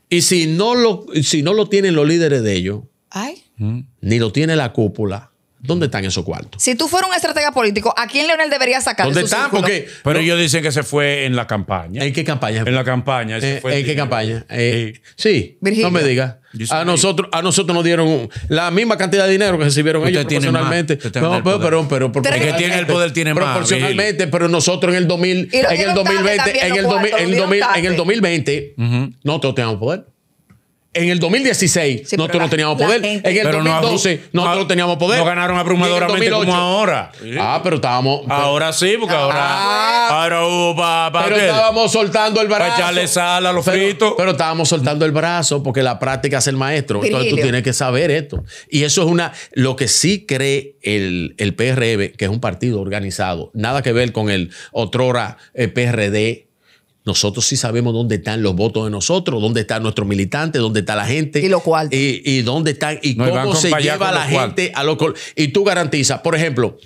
Y si no lo, si no lo tienen los líderes de ellos, mm. ni lo tiene la cúpula, ¿Dónde están esos cuartos? Si tú fueras un estratega político, ¿a quién Leonel debería sacar? ¿Dónde están? pero ellos dicen que se fue en la campaña. ¿En qué campaña? En la campaña. Eh, ¿En qué campaña? Eh, sí. No me diga A nosotros, a nosotros nos dieron la misma cantidad de dinero que recibieron ellos proporcionalmente. No, pero, pero, pero, porque el tiene el poder tiene proporcionalmente, pero nosotros en el 2000, en el 2020, en el, 2020, en el 2020, no tenemos poder. En el 2016 nosotros no teníamos poder. En el pero nosotros no, nosotros teníamos poder. No ganaron abrumadoramente como ahora. Ah, pero estábamos. ahora sí, porque ah. ahora. pero estábamos soltando el brazo. Para echarle sal a los pero, fritos. Pero estábamos soltando el brazo porque la práctica es el maestro. Entonces tú tienes que saber esto. Y eso es una. Lo que sí cree el, el PRM, e que es un partido organizado, nada que ver con el otrora eh, PRD nosotros sí sabemos dónde están los votos de nosotros, dónde están nuestros militantes, dónde está la gente. Y lo cual. Y, dónde están, y cómo se lleva la gente a lo cual. Y tú garantizas, por ejemplo,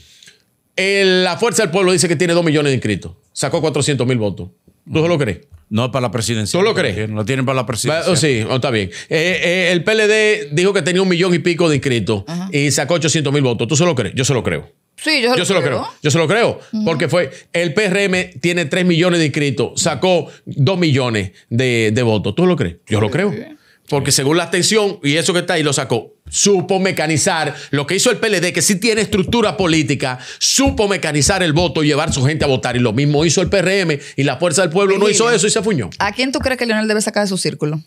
la Fuerza del Pueblo dice que tiene dos millones de inscritos. Sacó 400 mil votos. ¿Tú se lo crees? No es para la presidencia. ¿Tú lo crees? No tienen para la presidencia. Oh, sí, oh, está bien. Eh, eh, el PLD dijo que tenía un millón y pico de inscritos y sacó 800 mil votos. ¿Tú se lo crees? Yo se lo creo. Sí, yo, se lo creo. Yo se lo creo. Porque fue. El PRM tiene 3 millones de inscritos, sacó 2 millones de, votos. ¿Tú lo crees? Yo lo creo. Porque según la atención y eso que está ahí, lo sacó. Supo mecanizar lo que hizo el PLD, que sí tiene estructura política, supo mecanizar el voto y llevar su gente a votar. Y lo mismo hizo el PRM y la Fuerza del Pueblo no hizo eso y se fuñó. ¿A quién tú crees que Leonel debe sacar de su círculo?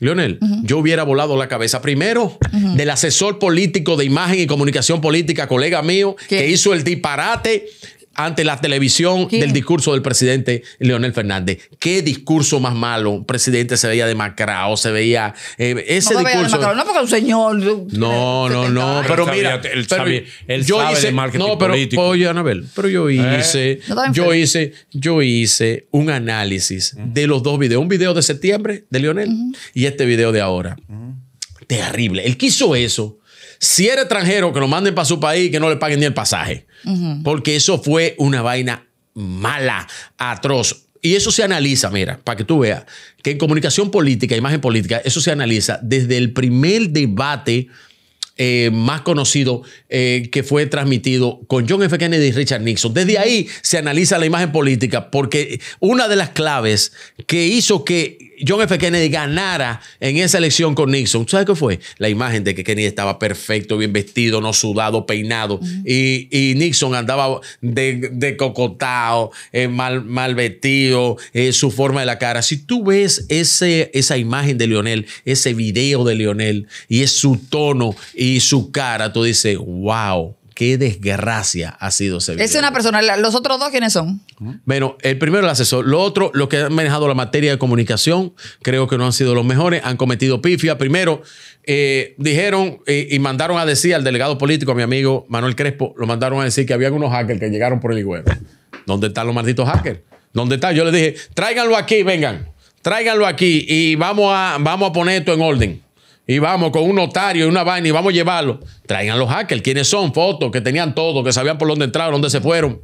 Leonel, yo hubiera volado la cabeza primero del asesor político de imagen y comunicación política, colega mío, que hizo el disparate ante la televisión del discurso del presidente Leonel Fernández. ¿Qué discurso más malo? presidente se veía demacrado, se veía eh, ese no no, porque un señor. No, no, no. Pero, mira, él sabe, de marketing no, político. Oye, Anabel, pero yo eh. hice, yo hice, yo hice un análisis de los dos videos, un video de septiembre de Leonel y este video de ahora. Terrible. Él quiso eso si era extranjero, que lo manden para su país, que no le paguen ni el pasaje. Porque eso fue una vaina mala, atroz. Y eso se analiza, mira, para que tú veas, que en comunicación política, imagen política, eso se analiza desde el primer debate eh, más conocido eh, que fue transmitido con John F. Kennedy y Richard Nixon. Desde ahí se analiza la imagen política, porque una de las claves que hizo que John F. Kennedy ganara en esa elección con Nixon, ¿sabes qué fue? La imagen de que Kennedy estaba perfecto, bien vestido, no sudado, peinado, y, Nixon andaba de, cocotado, eh, mal, vestido, eh, su forma de la cara. Si tú ves ese, esa imagen de Lionel, ese video de Lionel, y es su tono y su cara, tú dices, wow, qué desgracia ha sido ese video. Es una persona. ¿Los otros dos quiénes son? Bueno, el primero el asesor. Lo otro, los que han manejado la materia de comunicación, creo que no han sido los mejores, han cometido pifia. Primero, eh, dijeron eh, y mandaron a decir al delegado político, a mi amigo Manuel Crespo, lo mandaron a decir que había unos hackers que llegaron por el web. ¿Dónde están los malditos hackers? ¿Dónde están? Yo le dije, tráiganlo aquí, vengan, tráiganlo aquí y vamos a, vamos a poner esto en orden y vamos con un notario y una vaina y vamos a llevarlo. Traigan los hackers, quiénes son, fotos, que tenían todo, que sabían por dónde entraron, dónde se fueron.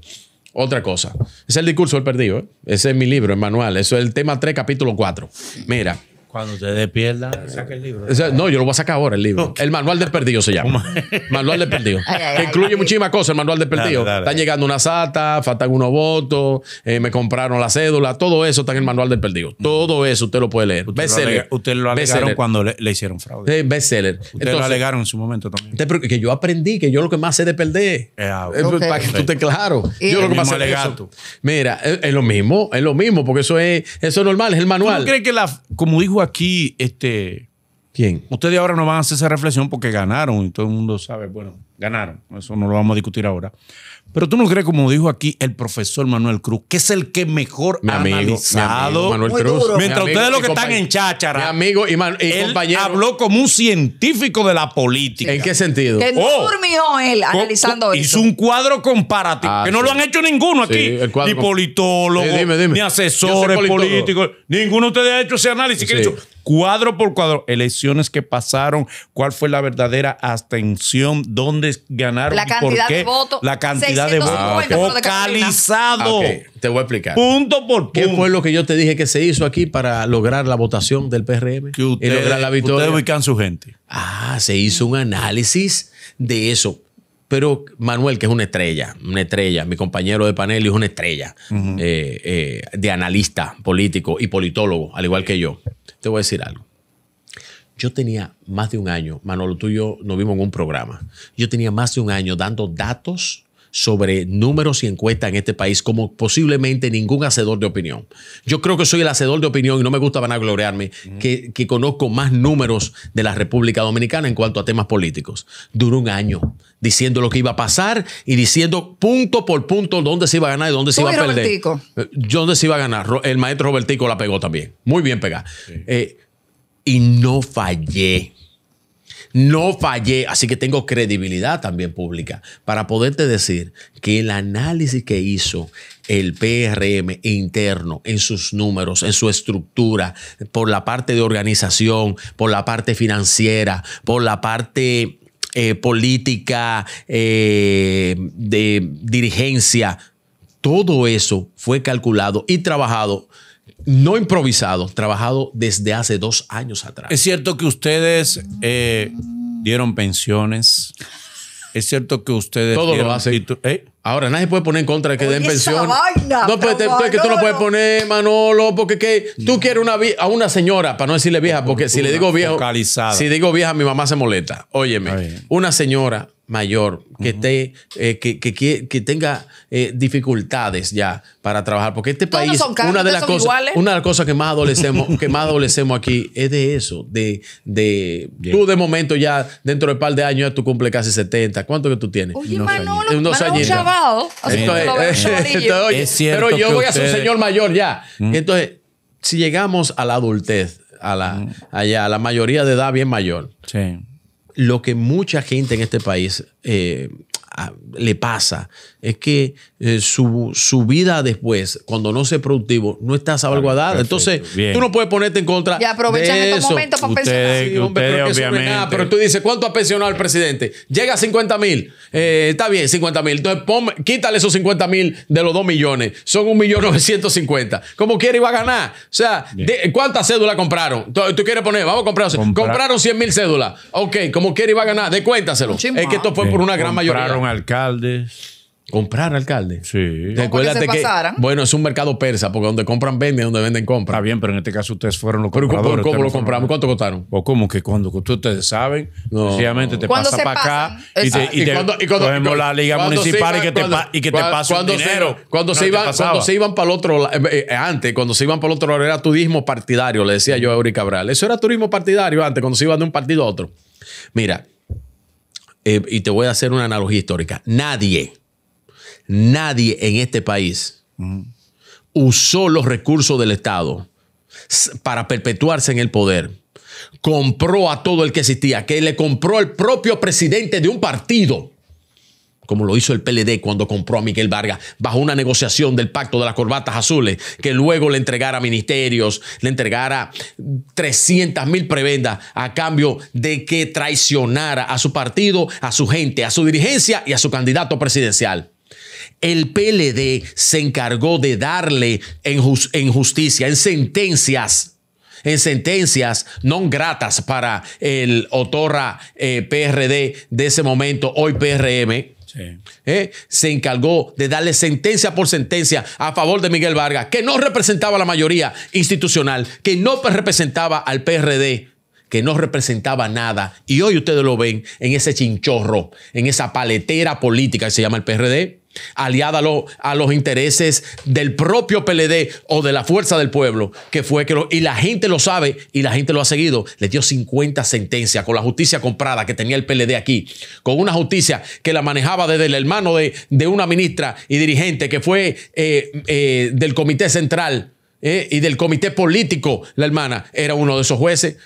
Otra cosa. Es el discurso del perdido. ¿eh? Ese es mi libro, el manual. Eso es el tema 3, capítulo 4. Mira, cuando ustedes pierdan, saque el libro. no, yo lo voy a sacar ahora, el libro. El manual del perdido se llama. manual del perdido. incluye muchísimas cosas el manual del perdido. Están llegando una atas, faltan unos votos, eh, me compraron la cédula, todo eso está en el manual del perdido. Mm. Todo eso usted lo puede leer. usted lo alegaron cuando le, hicieron fraude. best bestseller. Ustedes lo alegaron en su momento también. que yo aprendí, que yo lo que más sé de perder. Eh, ah, eh, para que tú te claro. yo lo que más sé de Mira, es, lo mismo, es lo mismo, porque eso es, eso normal, es el ¿Tú manual. crees que la, como dijo aquí este. ¿Quién? Ustedes ahora no van a hacer esa reflexión porque ganaron y todo el mundo sabe, bueno, ganaron. Eso no lo vamos a discutir ahora. Pero tú no crees, como dijo aquí el profesor Manuel Cruz, que es el que mejor ha analizado. Manuel Cruz. Mientras ustedes lo que están en cháchara. Mi amigo y, compañero. habló como un científico de la política. ¿En qué sentido? Que no oh. durmió él analizando esto. Hizo un cuadro comparativo, ah, que no lo han hecho ninguno aquí. ni politólogo, ni asesores políticos. Ninguno de ustedes ha hecho ese análisis cuadro por cuadro, elecciones que pasaron, cuál fue la verdadera abstención, dónde ganaron, la cantidad de votos, la cantidad de votos focalizado. Ah, te voy a explicar. Punto por punto. ¿Qué fue lo que yo te dije que se hizo aquí para lograr la votación del PRM y lograr la victoria? Ustedes ubican su gente. Ah, se hizo un análisis de eso. Pero Manuel, que es una estrella, una estrella, mi compañero de panel es una estrella eh, eh, de analista político y politólogo, al igual que yo. Te voy a decir algo. Yo tenía más de un año, Manolo, tú y yo nos vimos en un programa. Yo tenía más de un año dando datos sobre números y encuestas en este país como posiblemente ningún hacedor de opinión. Yo creo que soy el hacedor de opinión y no me gusta vanagloriarme que, conozco más números de la República Dominicana en cuanto a temas políticos. Duró un año diciendo lo que iba a pasar y diciendo punto por punto dónde se iba a ganar y dónde se iba a perder. Eh, yo Dónde se iba a ganar. El maestro Robertico la pegó también. Muy bien pegada. Eh, y no fallé no fallé, así que tengo credibilidad también pública para poderte decir que el análisis que hizo el PRM interno en sus números, en su estructura, por la parte de organización, por la parte financiera, por la parte eh, política eh, de dirigencia, todo eso fue calculado y trabajado no improvisado, trabajado desde hace dos años atrás. Es cierto que ustedes eh, dieron pensiones. Es cierto que ustedes. Todo lo hacen. Eh? Ahora, nadie puede poner en contra de que den pensiones. no, que tú no puedes poner, Manolo, porque tú quieres una, a una señora, para no decirle vieja, porque si le digo vieja. Si digo vieja, mi mamá se molesta. Óyeme, una señora mayor que, esté eh, que, que, tenga eh, dificultades ya para trabajar. Porque este país, una, de las cosas, una que más adolecemos, que más aquí es de eso, de, tú de momento ya dentro de un par de años ya tú cumples casi 70. ¿Cuánto que tú tienes? unos años. pero yo voy a ser un señor mayor ya. Entonces, si llegamos a la adultez, a la, a la mayoría de edad bien mayor. Sí lo que mucha gente en este país eh, le pasa es que eh, su, vida después, cuando no sea productivo, no está salvaguardada. Entonces, tú no puedes ponerte en contra. Y aprovechan estos momentos para pensionar. pero, tú dices, ¿cuánto ha pensionado el presidente? Llega a 50 mil. Eh, está bien, 50 mil. Entonces, quítale esos 50 mil de los 2 millones. Son 1.950. Como quiere, iba a ganar. O sea, ¿cuántas cédulas compraron? ¿Tú, quieres poner, vamos a comprar. Compraron 100 mil cédulas. Ok, como quiere, iba a ganar. De cuéntaselo. Es que esto fue por una gran mayoría. Compraron alcaldes. Comprar, alcalde. Sí. Recuérdate que, se bueno, es un mercado persa, porque donde compran venden, donde venden compran. Está bien, pero en este caso ustedes fueron los compradores. Pero, ¿Cómo, lo compramos? ¿Cuánto costaron? O como que cuando ustedes saben, no. sencillamente te pasa para acá y te, y, cuando, cogemos la liga municipal y que te, cuando, te pasa cuando, dinero. Se, cuando, se iban, cuando se iban para el otro lado, eh, eh, antes, cuando se iban para el otro lado, era turismo partidario, le decía yo a Eury Cabral. Eso era turismo partidario antes, cuando se iban de un partido a otro. Mira, eh, y te voy a hacer una analogía histórica. Nadie nadie en este país usó los recursos del Estado para perpetuarse en el poder. Compró a todo el que existía, que le compró el propio presidente de un partido, como lo hizo el PLD cuando compró a Miguel Vargas, bajo una negociación del pacto de las corbatas azules, que luego le entregara ministerios, le entregara 300 mil prebendas a cambio de que traicionara a su partido, a su gente, a su dirigencia y a su candidato presidencial el PLD se encargó de darle en, justicia, en sentencias, en sentencias no gratas para el Otorra eh, PRD de ese momento, hoy PRM. Eh, se encargó de darle sentencia por sentencia a favor de Miguel Vargas, que no representaba la mayoría institucional, que no representaba al PRD, que no representaba nada. Y hoy ustedes lo ven en ese chinchorro, en esa paletera política que se llama el PRD aliada a, los intereses del propio PLD o de la fuerza del pueblo, que fue que y la gente lo sabe y la gente lo ha seguido, le dio 50 sentencias con la justicia comprada que tenía el PLD aquí, con una justicia que la manejaba desde el hermano de, una ministra y dirigente que fue eh, eh, del Comité Central eh, y del Comité Político, la hermana era uno de esos jueces,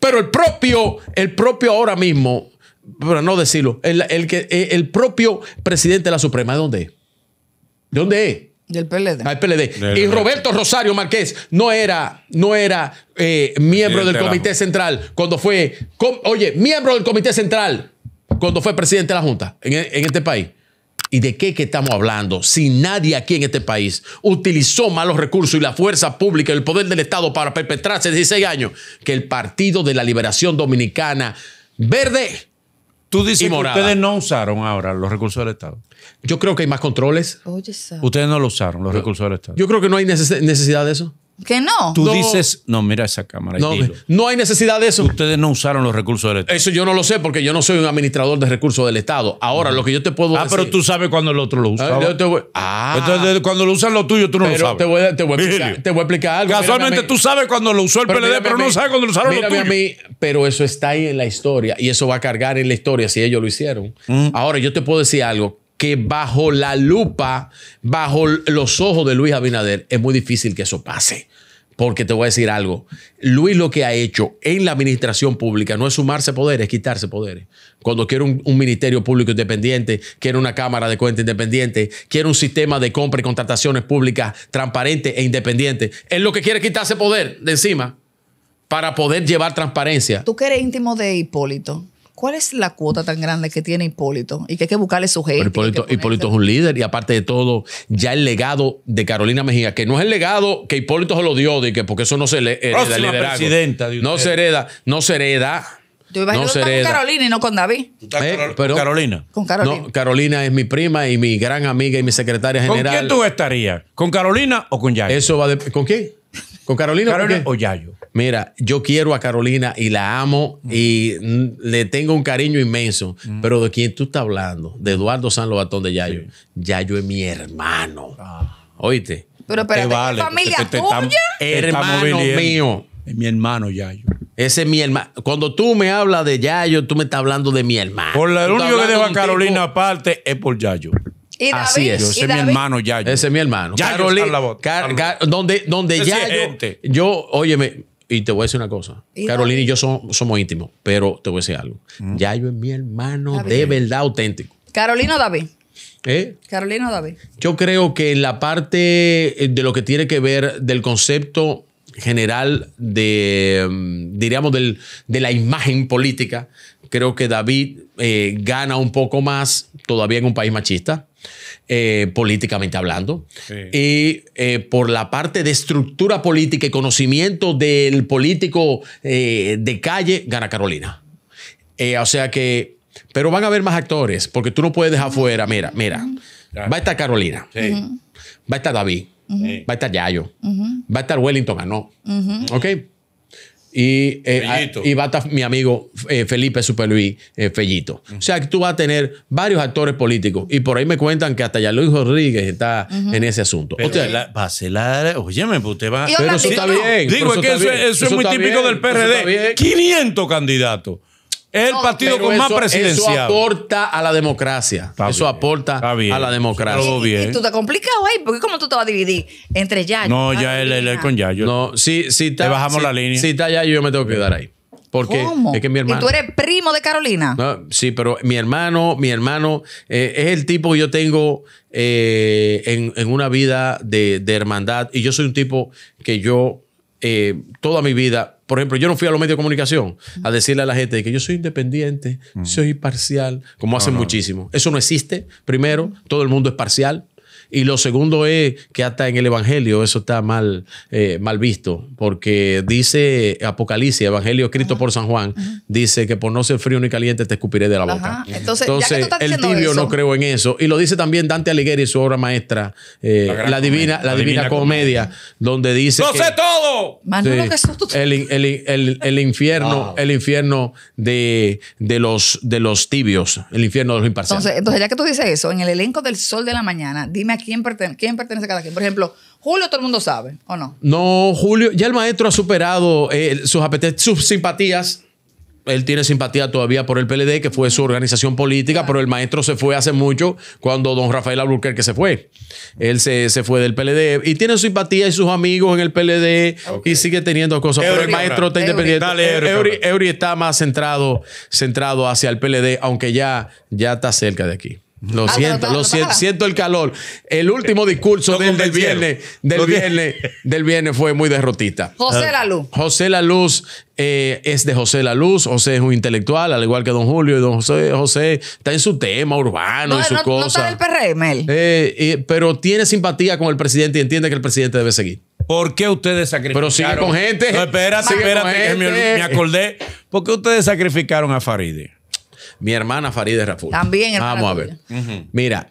pero el propio, el propio ahora mismo pero no decirlo, el, que, eh, el propio presidente de la Suprema, ¿de dónde es? ¿De dónde es? Del PLD. Ah, el PLD. y Roberto Rosario márquez no era, no era eh, miembro del Comité Central cuando fue, oye, miembro del Comité Central cuando fue presidente de la Junta en, este país. ¿Y de qué que estamos hablando? Si nadie aquí en este país utilizó malos recursos y la fuerza pública y el poder del Estado para perpetrarse 16 años, que el Partido de la Liberación Dominicana Verde Ustedes no usaron ahora los recursos del Estado. Yo creo que hay más controles. ustedes no lo usaron, los recursos del Estado. Yo creo que no hay necesidad de eso. Que no. Tú dices, no, mira esa cámara. No, no hay necesidad de eso. Ustedes no usaron los recursos del Estado. Eso yo no lo sé porque yo no soy un administrador de recursos del Estado. Ahora, lo que yo te puedo ah, pero tú sabes cuando el otro lo Ah, Ah, Entonces, cuando lo usan lo tuyo, tú no lo sabes. te voy, a- explicar, algo. Casualmente tú sabes cuando lo usó el PLD, pero no sabes cuando lo usaron los pero eso está ahí en la historia y eso va a cargar en la historia si ellos lo hicieron. Ahora, yo te puedo decir algo que bajo la lupa, bajo los ojos de Luis Abinader, es muy difícil que eso pase. Porque te voy a decir algo. Luis lo que ha hecho en la administración pública no es sumarse poderes, es quitarse poderes. Cuando quiere un, ministerio público independiente, quiere una cámara de cuenta independiente, quiere un sistema de compra y contrataciones públicas transparente e independiente, es lo que quiere quitarse poder de encima para poder llevar transparencia. ¿Tú que eres íntimo de Hipólito? ¿Cuál es la cuota tan grande que tiene Hipólito? Y que hay que buscarle su gente. Hipólito, Hipólito, es un líder y aparte de todo, ya el legado de Carolina Mejía, que no es el legado que Hipólito se lo dio, de que porque eso no se le hereda no se hereda, no se hereda. Yo iba no con Carolina y no con David. Eh, pero, Carolina. Con Carolina. No, Carolina es mi prima y mi gran amiga y mi secretaria general. ¿Con quién tú estarías? ¿Con Carolina o con Jackie? Eso va de, ¿Con quién? ¿Con Carolina, o Yayo? Mira, yo quiero a Carolina y la amo y le tengo un cariño inmenso. Mm. Pero de quién tú estás hablando? De Eduardo San Lobatón de Yayo. Yayo es mi hermano. Ah. Oíste. Pero espérate, vale? familia te, hermano mío. Es mi hermano Yayo. Ese es mi hermano. Cuando tú me hablas de Yayo, tú me estás hablando de mi hermano. Por lo único que dejo a Carolina aparte es por Yayo. Así es. Ese es mi hermano Yayo. Ese es mi hermano. Carolina, donde donde Yayo, yo, óyeme, y te voy a decir una cosa. Carolina y yo somos, íntimos, pero te voy a decir algo. Mm. Yayo es mi hermano de verdad auténtico. Carolina David. ¿Eh? Carolina David. Yo creo que en la parte eh, de lo que tiene que ver del concepto general de, mm, diríamos, de la imagen política, creo que David eh, gana un poco más todavía en un país machista. Eh, políticamente hablando, y eh, por la parte de estructura política y conocimiento del político eh, de calle, gana Carolina. o sea que, pero van a haber más actores, porque tú no puedes dejar fuera, mira, mira, va a estar Carolina, va a estar David, va a estar Yayo, va a estar Wellington ganó ah, y, eh, y va a estar mi amigo eh, Felipe Superluis eh, Fellito. O sea que tú vas a tener varios actores políticos. Y por ahí me cuentan que hasta ya Luis Rodríguez está en ese asunto. Pero, sea va a ser la, óyeme, pues usted va. Pero eso está bien. Digo, es que eso, es muy típico del PRD. 500 candidatos el partido con más presidencia. Eso aporta a la democracia. eso aporta a la democracia. Todo bien. tú te complicado ahí, porque ¿cómo tú te vas a dividir entre Yayo? No, ya él es con Yayo. No, si, si bajamos la línea. Si está Yayo, yo me tengo que quedar ahí. Porque es que mi hermano. ¿Y tú eres primo de Carolina? sí, pero mi hermano, mi hermano eh, es el tipo que yo tengo eh, en, una vida de, de hermandad. Y yo soy un tipo que yo eh, toda mi vida por ejemplo, yo no fui a los medios de comunicación a decirle a la gente que yo soy independiente, soy parcial, como hace hacen muchísimo. Eso no existe. Primero, todo el mundo es parcial. Y lo segundo es que hasta en el Evangelio eso está mal, eh, mal visto, porque dice Apocalipsis, Evangelio escrito por San Juan, dice que por no ser frío ni caliente te escupiré de la boca. Entonces, el tibio no creo en eso. Y lo dice también Dante Alighieri en su obra maestra, eh, la, divina, comedia, la, divina, comedia, donde dice... que... sé todo! el, el, el, infierno, ah. el infierno de, de, los, de los tibios, el infierno de los imparciales. entonces, ya que tú dices eso, en el elenco del Sol de la Mañana, dime quién, pertenece a cada quien. Por ejemplo, Julio todo el mundo sabe, ¿o no? No, Julio, ya el maestro ha superado eh, sus, sus simpatías él tiene simpatía todavía por el PLD, que fue su organización política, pero el maestro se fue hace mucho cuando don Rafael Albuquerque se fue. Él se, fue del PLD y tiene simpatía y sus amigos en el PLD y sigue teniendo cosas. pero el maestro está independiente. Eury, está más centrado, centrado hacia el PLD, aunque ya, ya está cerca de aquí. Lo ah, siento, lo siento, siento el calor. El último eh, discurso del, viernes, del viernes, del viernes fue muy derrotista. José ah. La Luz. José La eh, es de José La Luz. José es un intelectual, al igual que don Julio. Y don José, José está en su tema urbano y su cosa. Eh, pero tiene simpatía con el presidente y entiende que el presidente debe seguir. ¿Por qué ustedes sacrificaron? Pero sigue con gente. No, espérate, espérate, Me, acordé. ¿Por qué ustedes sacrificaron a Faride? mi hermana Faride Raful. También Vamos a ver. Mira,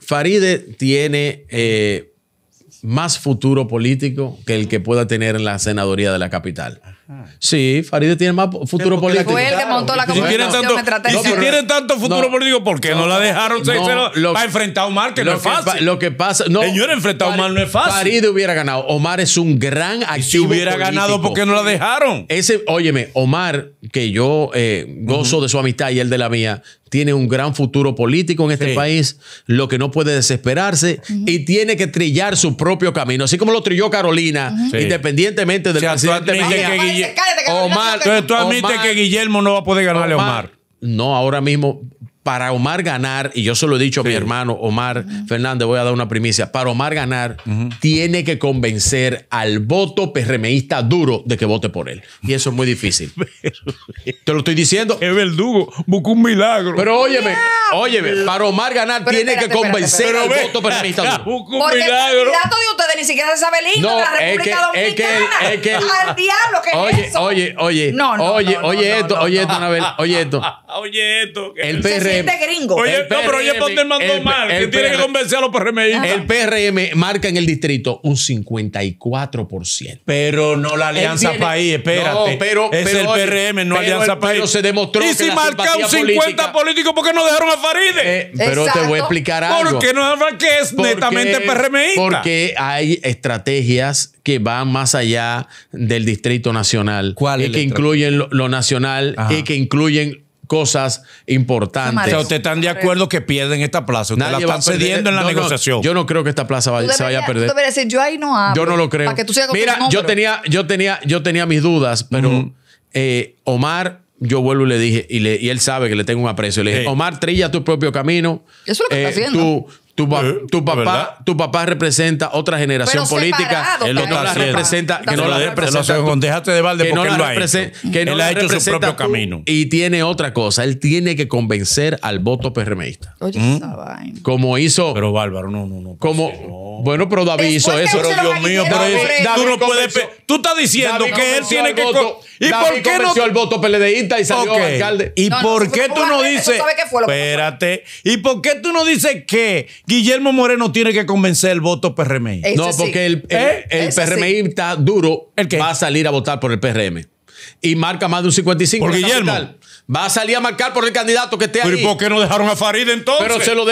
Faride tiene eh, más futuro político que el que pueda tener en la senaduría de la capital. Ah. Sí, Faride tiene más futuro político. que la si tanto, tanto futuro político, ¿por qué no, la dejaron 6 para enfrentar a Omar, que no es fácil? lo que pasa... No, Señor, enfrentar a Omar no es fácil. Faride hubiera ganado. Omar es un gran activo si hubiera ganado, ¿por qué no la dejaron? Ese, óyeme, Omar, que yo eh, gozo de su amistad y él de la mía, tiene un gran futuro político en este país, lo que no puede desesperarse y tiene que trillar su propio camino, así como lo trilló Carolina, independientemente del o sea, presidente. Omar, entonces tú admites que Guillermo no va a poder ganarle a Omar. No, ahora mismo para Omar ganar, y yo se lo he dicho a mi hermano Omar Fernández, voy a dar una primicia, para Omar ganar, tiene que convencer al voto perremeísta duro de que vote por él. Y eso es muy difícil. Te lo estoy diciendo. Es verdugo, busca un milagro. Pero óyeme, óyeme, para Omar ganar tiene que convencer al voto PRMista duro. Porque el candidato de ustedes ni siquiera se sabe el himno de la República es que, Dominicana. Es que, es que, al diablo, que oye, es eso? Oye, oye, no, no, oye, oye, esto, oye esto, Anabel, oye esto. Oye esto. El PRM gringo. Oye, PRM, no, pero oye, Ponte mandó mal. que tiene que convencer a los PRMistas. El PRM marca en el distrito un 54%. Pero no la Alianza País, espérate. No, pero, es el PRM, no Alianza País. Pero se demostró ¿Y si marca un 50 político, ¿por qué no dejaron a Faride? Eh, pero te voy a explicar algo. ¿Por qué no marqué que es porque, netamente PRMista? Porque hay estrategias que van más allá del Distrito Nacional. ¿Cuál? Eh, y eh, que incluyen lo, nacional y que incluyen cosas importantes. O sea, ¿ustedes están de acuerdo que pierden esta plaza? Ustedes la están cediendo en la negociación. yo no creo que esta plaza se vaya a perder. yo ahí no Yo no lo creo. Para que tú sigas Mira, yo tenía, yo, tenía, yo tenía mis dudas, pero eh, Omar yo vuelvo y le dije, y, él sabe que le tengo un aprecio. Le dije, Omar, trilla tu propio camino. Eso es lo que eh, está haciendo. Tú, eh, tu, papá, representa otra generación política Él pues, no está representa, que no la representa. Déjate de balde porque él ha hecho. él ha hecho su propio camino. Y tiene otra cosa, él tiene que convencer al voto PRMista. Oye, ¿Mm? esa Como hizo Pero bárbaro, no, no, no. Pues, como bueno, pero David hizo eso. Pero Dios mío, pero tú no puedes tú estás diciendo que él tiene que ¿Y por qué no? el voto peledeísta y salió alcalde. ¿Y por qué tú no dices? Espérate. ¿Y por qué tú no dices que Guillermo Moreno tiene que convencer el voto PRM? no, porque el, el, ¿Eh? está duro ¿El va a salir a votar por el PRM. Y marca más de un 55%. Por Guillermo. Va a salir a marcar por el candidato que esté ahí. por qué no dejaron a Farid entonces? Pero se lo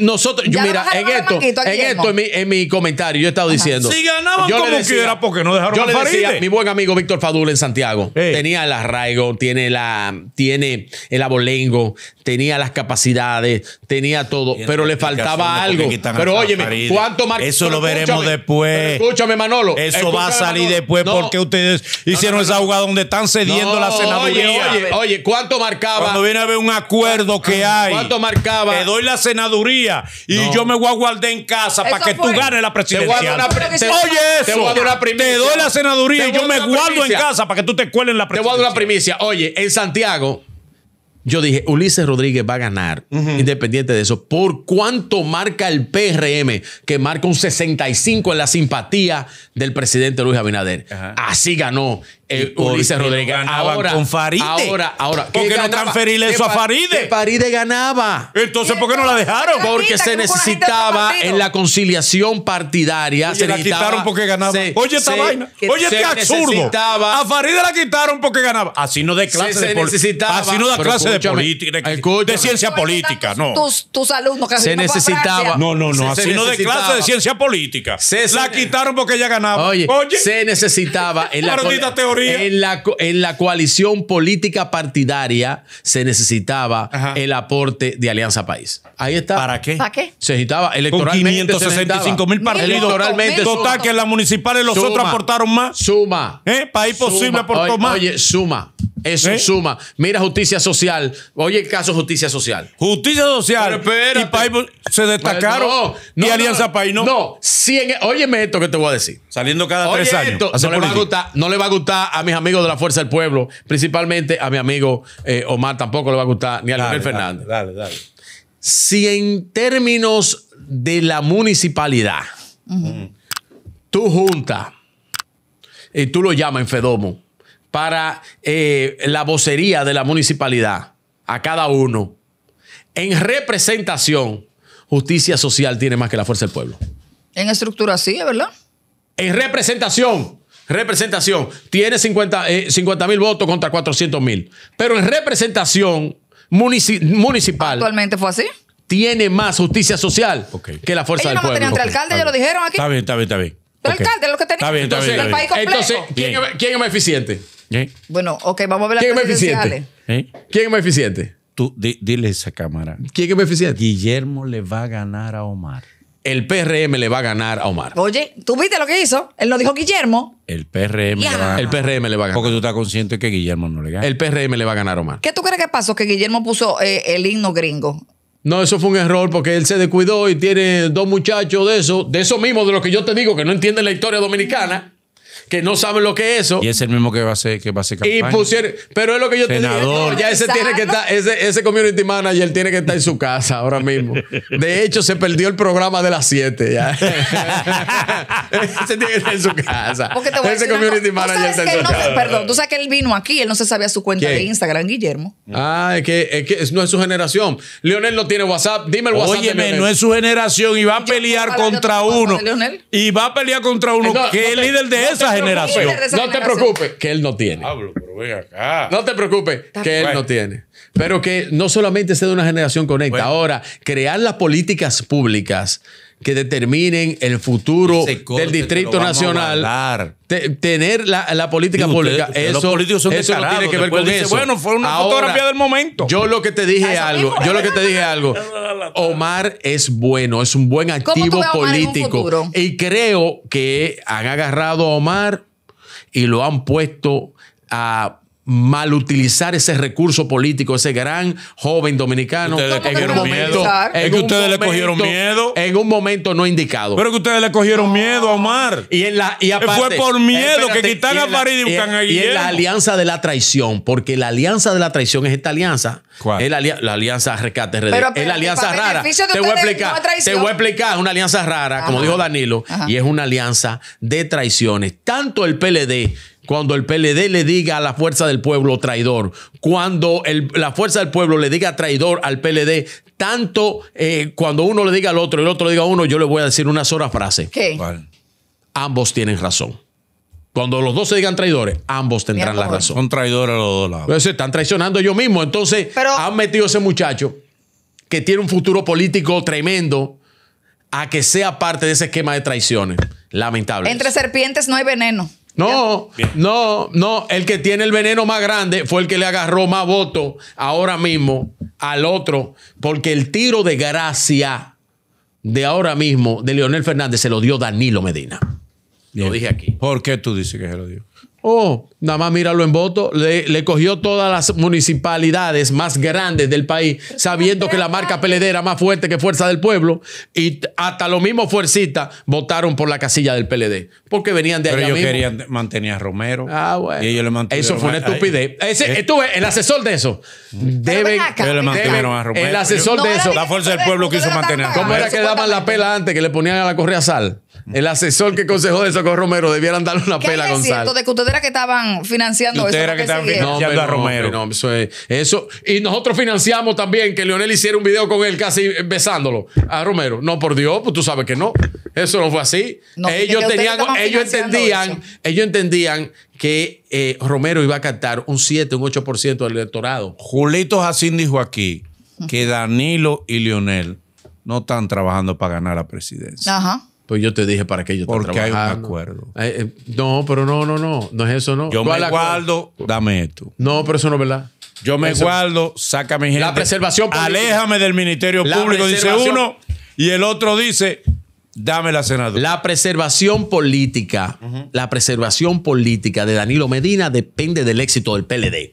nosotros, mira, en esto, en esto, en mi, comentario, yo he estado diciendo. Si ganaban yo quiera, no dejaron Yo le decía, mi buen amigo Víctor Fadul en Santiago, tenía el arraigo, tiene, la, tiene el abolengo, tenía las capacidades, tenía todo, pero le faltaba algo. Pero oye, ¿cuánto más Eso lo veremos después. escúchame, Manolo. Eso va a salir después porque ustedes hicieron esa jugada donde están cediendo la oye, Oye, oye, ¿cuánto marcaba? Cuando viene a ver un acuerdo que ah, hay. ¿Cuánto marcaba? Te doy la senaduría y yo me voy a en casa para que tú ganes la presidencia oye eso. Te, doy la senaduría y yo me guardo en casa para que tú te cueles la presidencia Te voy primicia. Oye, en Santiago, yo dije, Ulises Rodríguez va a ganar, independiente de eso. ¿Por cuánto marca el PRM, que marca un 65 en la simpatía del presidente Luis Abinader? Así ganó eh, Ulises Rodríguez. ahora, con Faride. Ahora, ahora. ¿Por qué no transferirle eso a Faride? Que Faride ganaba. Entonces, ¿por qué no la dejaron? Porque se necesitaba en la conciliación partidaria. se la quitaron porque ganaba. Oye, esta vaina. Oye, qué este absurdo. A Faride la quitaron porque ganaba. Así no de clase de política. Así no de clase de política. De, ciencia política, no. Tus, alumnos que Se necesitaba. No, no, no. Así no de clase de ciencia política. La quitaron porque ella ganaba. Oye, se necesitaba en la. teoría en la, coalición política partidaria se necesitaba el aporte de Alianza País. Ahí está. ¿Para qué? ¿Para qué? Se necesitaba electoralmente. Con 565 mil partidos. Electoralmente. Total, que en las municipales los otros aportaron más. Suma. ¿Eh? País posible aportó más. Oye, suma. Eso ¿Eh? suma. Mira justicia social. Oye, el caso justicia social. Justicia social. Pero y se destacaron. Pues, no, y Alianza País no. No, óyeme esto que te voy a decir. Saliendo cada tres años. no, le va a gustar, a mis amigos de la Fuerza del Pueblo, principalmente a mi amigo eh, Omar, tampoco le va a gustar, ni a Leonel Fernández. Dale, dale. Si en términos de la municipalidad, tú juntas y tú lo llamas en Fedomo para eh, la vocería de la municipalidad, a cada uno. En representación, justicia social tiene más que la fuerza del pueblo. En estructura sí, ¿verdad? En representación, representación, tiene 50 eh, mil votos contra 400 mil. Pero en representación municipal. ¿Actualmente fue así? Tiene más justicia social que la fuerza del no pueblo. Entre alcaldes, ya lo dijeron aquí. Está bien, está bien, está bien. El alcalde es lo que tenía. Entonces, ¿quién es más eficiente? ¿Eh? Bueno, ok, vamos a ver las ¿Quién eficiente? ¿Eh? ¿Quién es más eficiente? Tú, dile esa cámara. ¿Quién es más eficiente? Guillermo le va a ganar a Omar. El PRM le va a ganar a Omar. Oye, ¿tú viste lo que hizo? Él no dijo Guillermo. El PRM, le va a ganar. el PRM le va a ganar. Porque tú estás consciente que Guillermo no le gana. El PRM le va a ganar a Omar. ¿Qué tú crees que pasó? Que Guillermo puso eh, el himno gringo. No, eso fue un error porque él se descuidó y tiene dos muchachos de eso, de eso mismo, de lo que yo te digo, que no entienden la historia dominicana que no saben lo que es eso. Y es el mismo que va a ser que va Y pusieron, pero es lo que yo te ya ese tiene que estar, ese, ese community manager tiene que estar en su casa ahora mismo. De hecho, se perdió el programa de las 7 ya. ese tiene que estar en su casa. Porque te ese community manager está en su casa. Perdón, tú sabes que él vino aquí, él no se sabía su cuenta de Instagram, Guillermo. Ah, es que, es que no es su generación. Leonel no tiene WhatsApp, dime el WhatsApp. Óyeme, no es su generación y va a pelear contra uno. Y va a pelear contra uno. ¿Qué líder de esa generación? No te preocupes, que él no tiene. No te preocupes, que él no tiene. Pero que no solamente sea de una generación conecta. Ahora, crear las políticas públicas que determinen el futuro del Distrito Nacional. tener la, la política pública. eso, los políticos eso no tiene que ver con eso. Bueno, fue una fotografía del momento. Yo lo que te dije algo, yo lo que te dije algo. Omar es bueno, es un buen activo político. Y creo que han agarrado a Omar y lo han puesto a mal utilizar ese recurso político, ese gran joven dominicano. Ustedes le momento, Es que ustedes le cogieron miedo. En un momento no indicado. Pero que ustedes le cogieron miedo a Omar. Y, en la, Fue por miedo que quitan a París y buscan a Y en la alianza de la traición, porque la alianza de la traición es esta alianza. Es la, alianza Rescate RD. es la alianza rara. Te voy a explicar. te voy a explicar. Es una alianza rara, como dijo Danilo, y es una alianza de traiciones. Tanto el PLD cuando el PLD le diga a la fuerza del pueblo traidor, cuando la fuerza del pueblo le diga traidor al PLD, tanto eh, cuando uno le diga al otro y el otro le diga a uno, yo le voy a decir una sola frase. ¿Qué? Ambos tienen razón. Cuando los dos se digan traidores, ambos tendrán la razón. Son traidores a los dos lados. están traicionando ellos mismos. Entonces, han metido a ese muchacho que tiene un futuro político tremendo a que sea parte de ese esquema de traiciones. Lamentable. Entre serpientes no hay veneno. No, no, no. El que tiene el veneno más grande fue el que le agarró más votos ahora mismo al otro, porque el tiro de gracia de ahora mismo de Leonel Fernández se lo dio Danilo Medina. Lo dije aquí. ¿Por qué tú dices que se lo dio? Oh, nada más míralo en voto. Le, le, cogió todas las municipalidades más grandes del país, sabiendo que la marca PLD era más fuerte que Fuerza del Pueblo. Y hasta lo mismo fuercitas votaron por la casilla del PLD. Porque venían de Pero ellos querían mantener a Romero. Ah, bueno. Y eso fue una estupidez. Ese, eh, el asesor de eso. Deben. a Romero. El asesor de eso. La Fuerza del Pueblo quiso mantener a Romero. ¿Cómo era que daban la pela antes, que le ponían a la correa sal? el asesor que consejó de Socorro Romero debieran darle una pela a es cierto de que ustedes eran que estaban financiando eso. Era que estaban financiando no, a Romero. eso, Y nosotros financiamos también que Leonel hiciera un video con él casi besándolo a Romero. No, por Dios, pues tú sabes que no. Eso no fue así. ellos tenían, ellos entendían, ellos entendían que eh, Romero iba a captar un 7, un 8% del electorado. Julito Jacín dijo aquí que Danilo y Leonel no están trabajando para ganar la presidencia. Ajá. Pues yo te dije para que yo te Porque hay un acuerdo. Eh, eh, no, pero no, no, no. No es eso, no. Yo me guardo, dame esto. No, pero eso no es verdad. Yo me guardo, sácame gente. La preservación Aléjame del Ministerio Público, dice uno. Y el otro dice, Dame la senadora. La preservación política, la preservación política de Danilo Medina depende del éxito del PLD.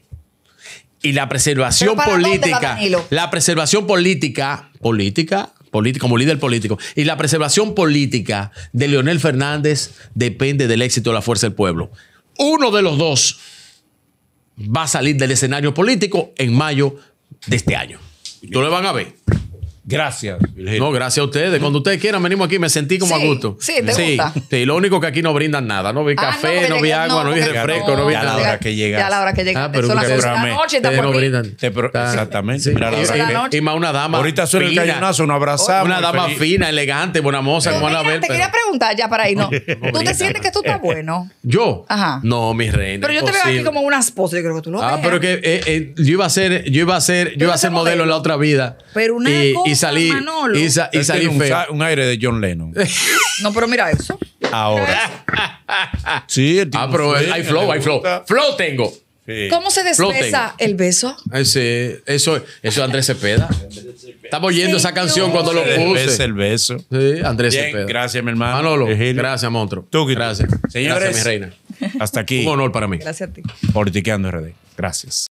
Y la preservación política, la preservación política, política como líder político. Y la preservación política de Leonel Fernández depende del éxito de la fuerza del pueblo. Uno de los dos va a salir del escenario político en mayo de este año. Tú lo van a ver. Gracias, No, gracias a ustedes. Cuando ustedes quieran, venimos aquí. Me sentí como a gusto. Sí, te gusta. Sí, lo único que aquí no brindan nada. No vi ah, café, no, vi agua, no, vi refresco, no, vi nada. Ya a la hora que llegas. Ya la hora que llegas. Ah, pero son las de la noche no brindan. Exactamente. mira la Y más una dama Ahorita suena el cañonazo, un abrazamos. Una dama fina, elegante, buena moza. Como mira, te quería preguntar ya para no. ¿Tú te sientes que tú estás eh, eh, bueno? ¿Yo? Ajá. No, mi reina. Pero yo te veo aquí como una esposa. Yo creo que tú no Ah, pero que eh, yo iba a ser yo iba a ser modelo en la otra vida. Pero una salí, y, un, aire de John Lennon. No, pero mira eso. Ahora. Sí, el tipo Ah, pero hay flow, hay flow. Flow tengo. ¿Cómo se despeza el beso? Ese, eso, eso es Andrés Cepeda. Estaba oyendo esa canción cuando lo puse. Se el beso. Sí, Andrés Cepeda. gracias, mi hermano. Manolo, gracias, monstruo. Tú, Gracias. Señores. Gracias, mi reina. Hasta aquí, Un honor para mí. Gracias a ti. Politiqueando RD. Gracias.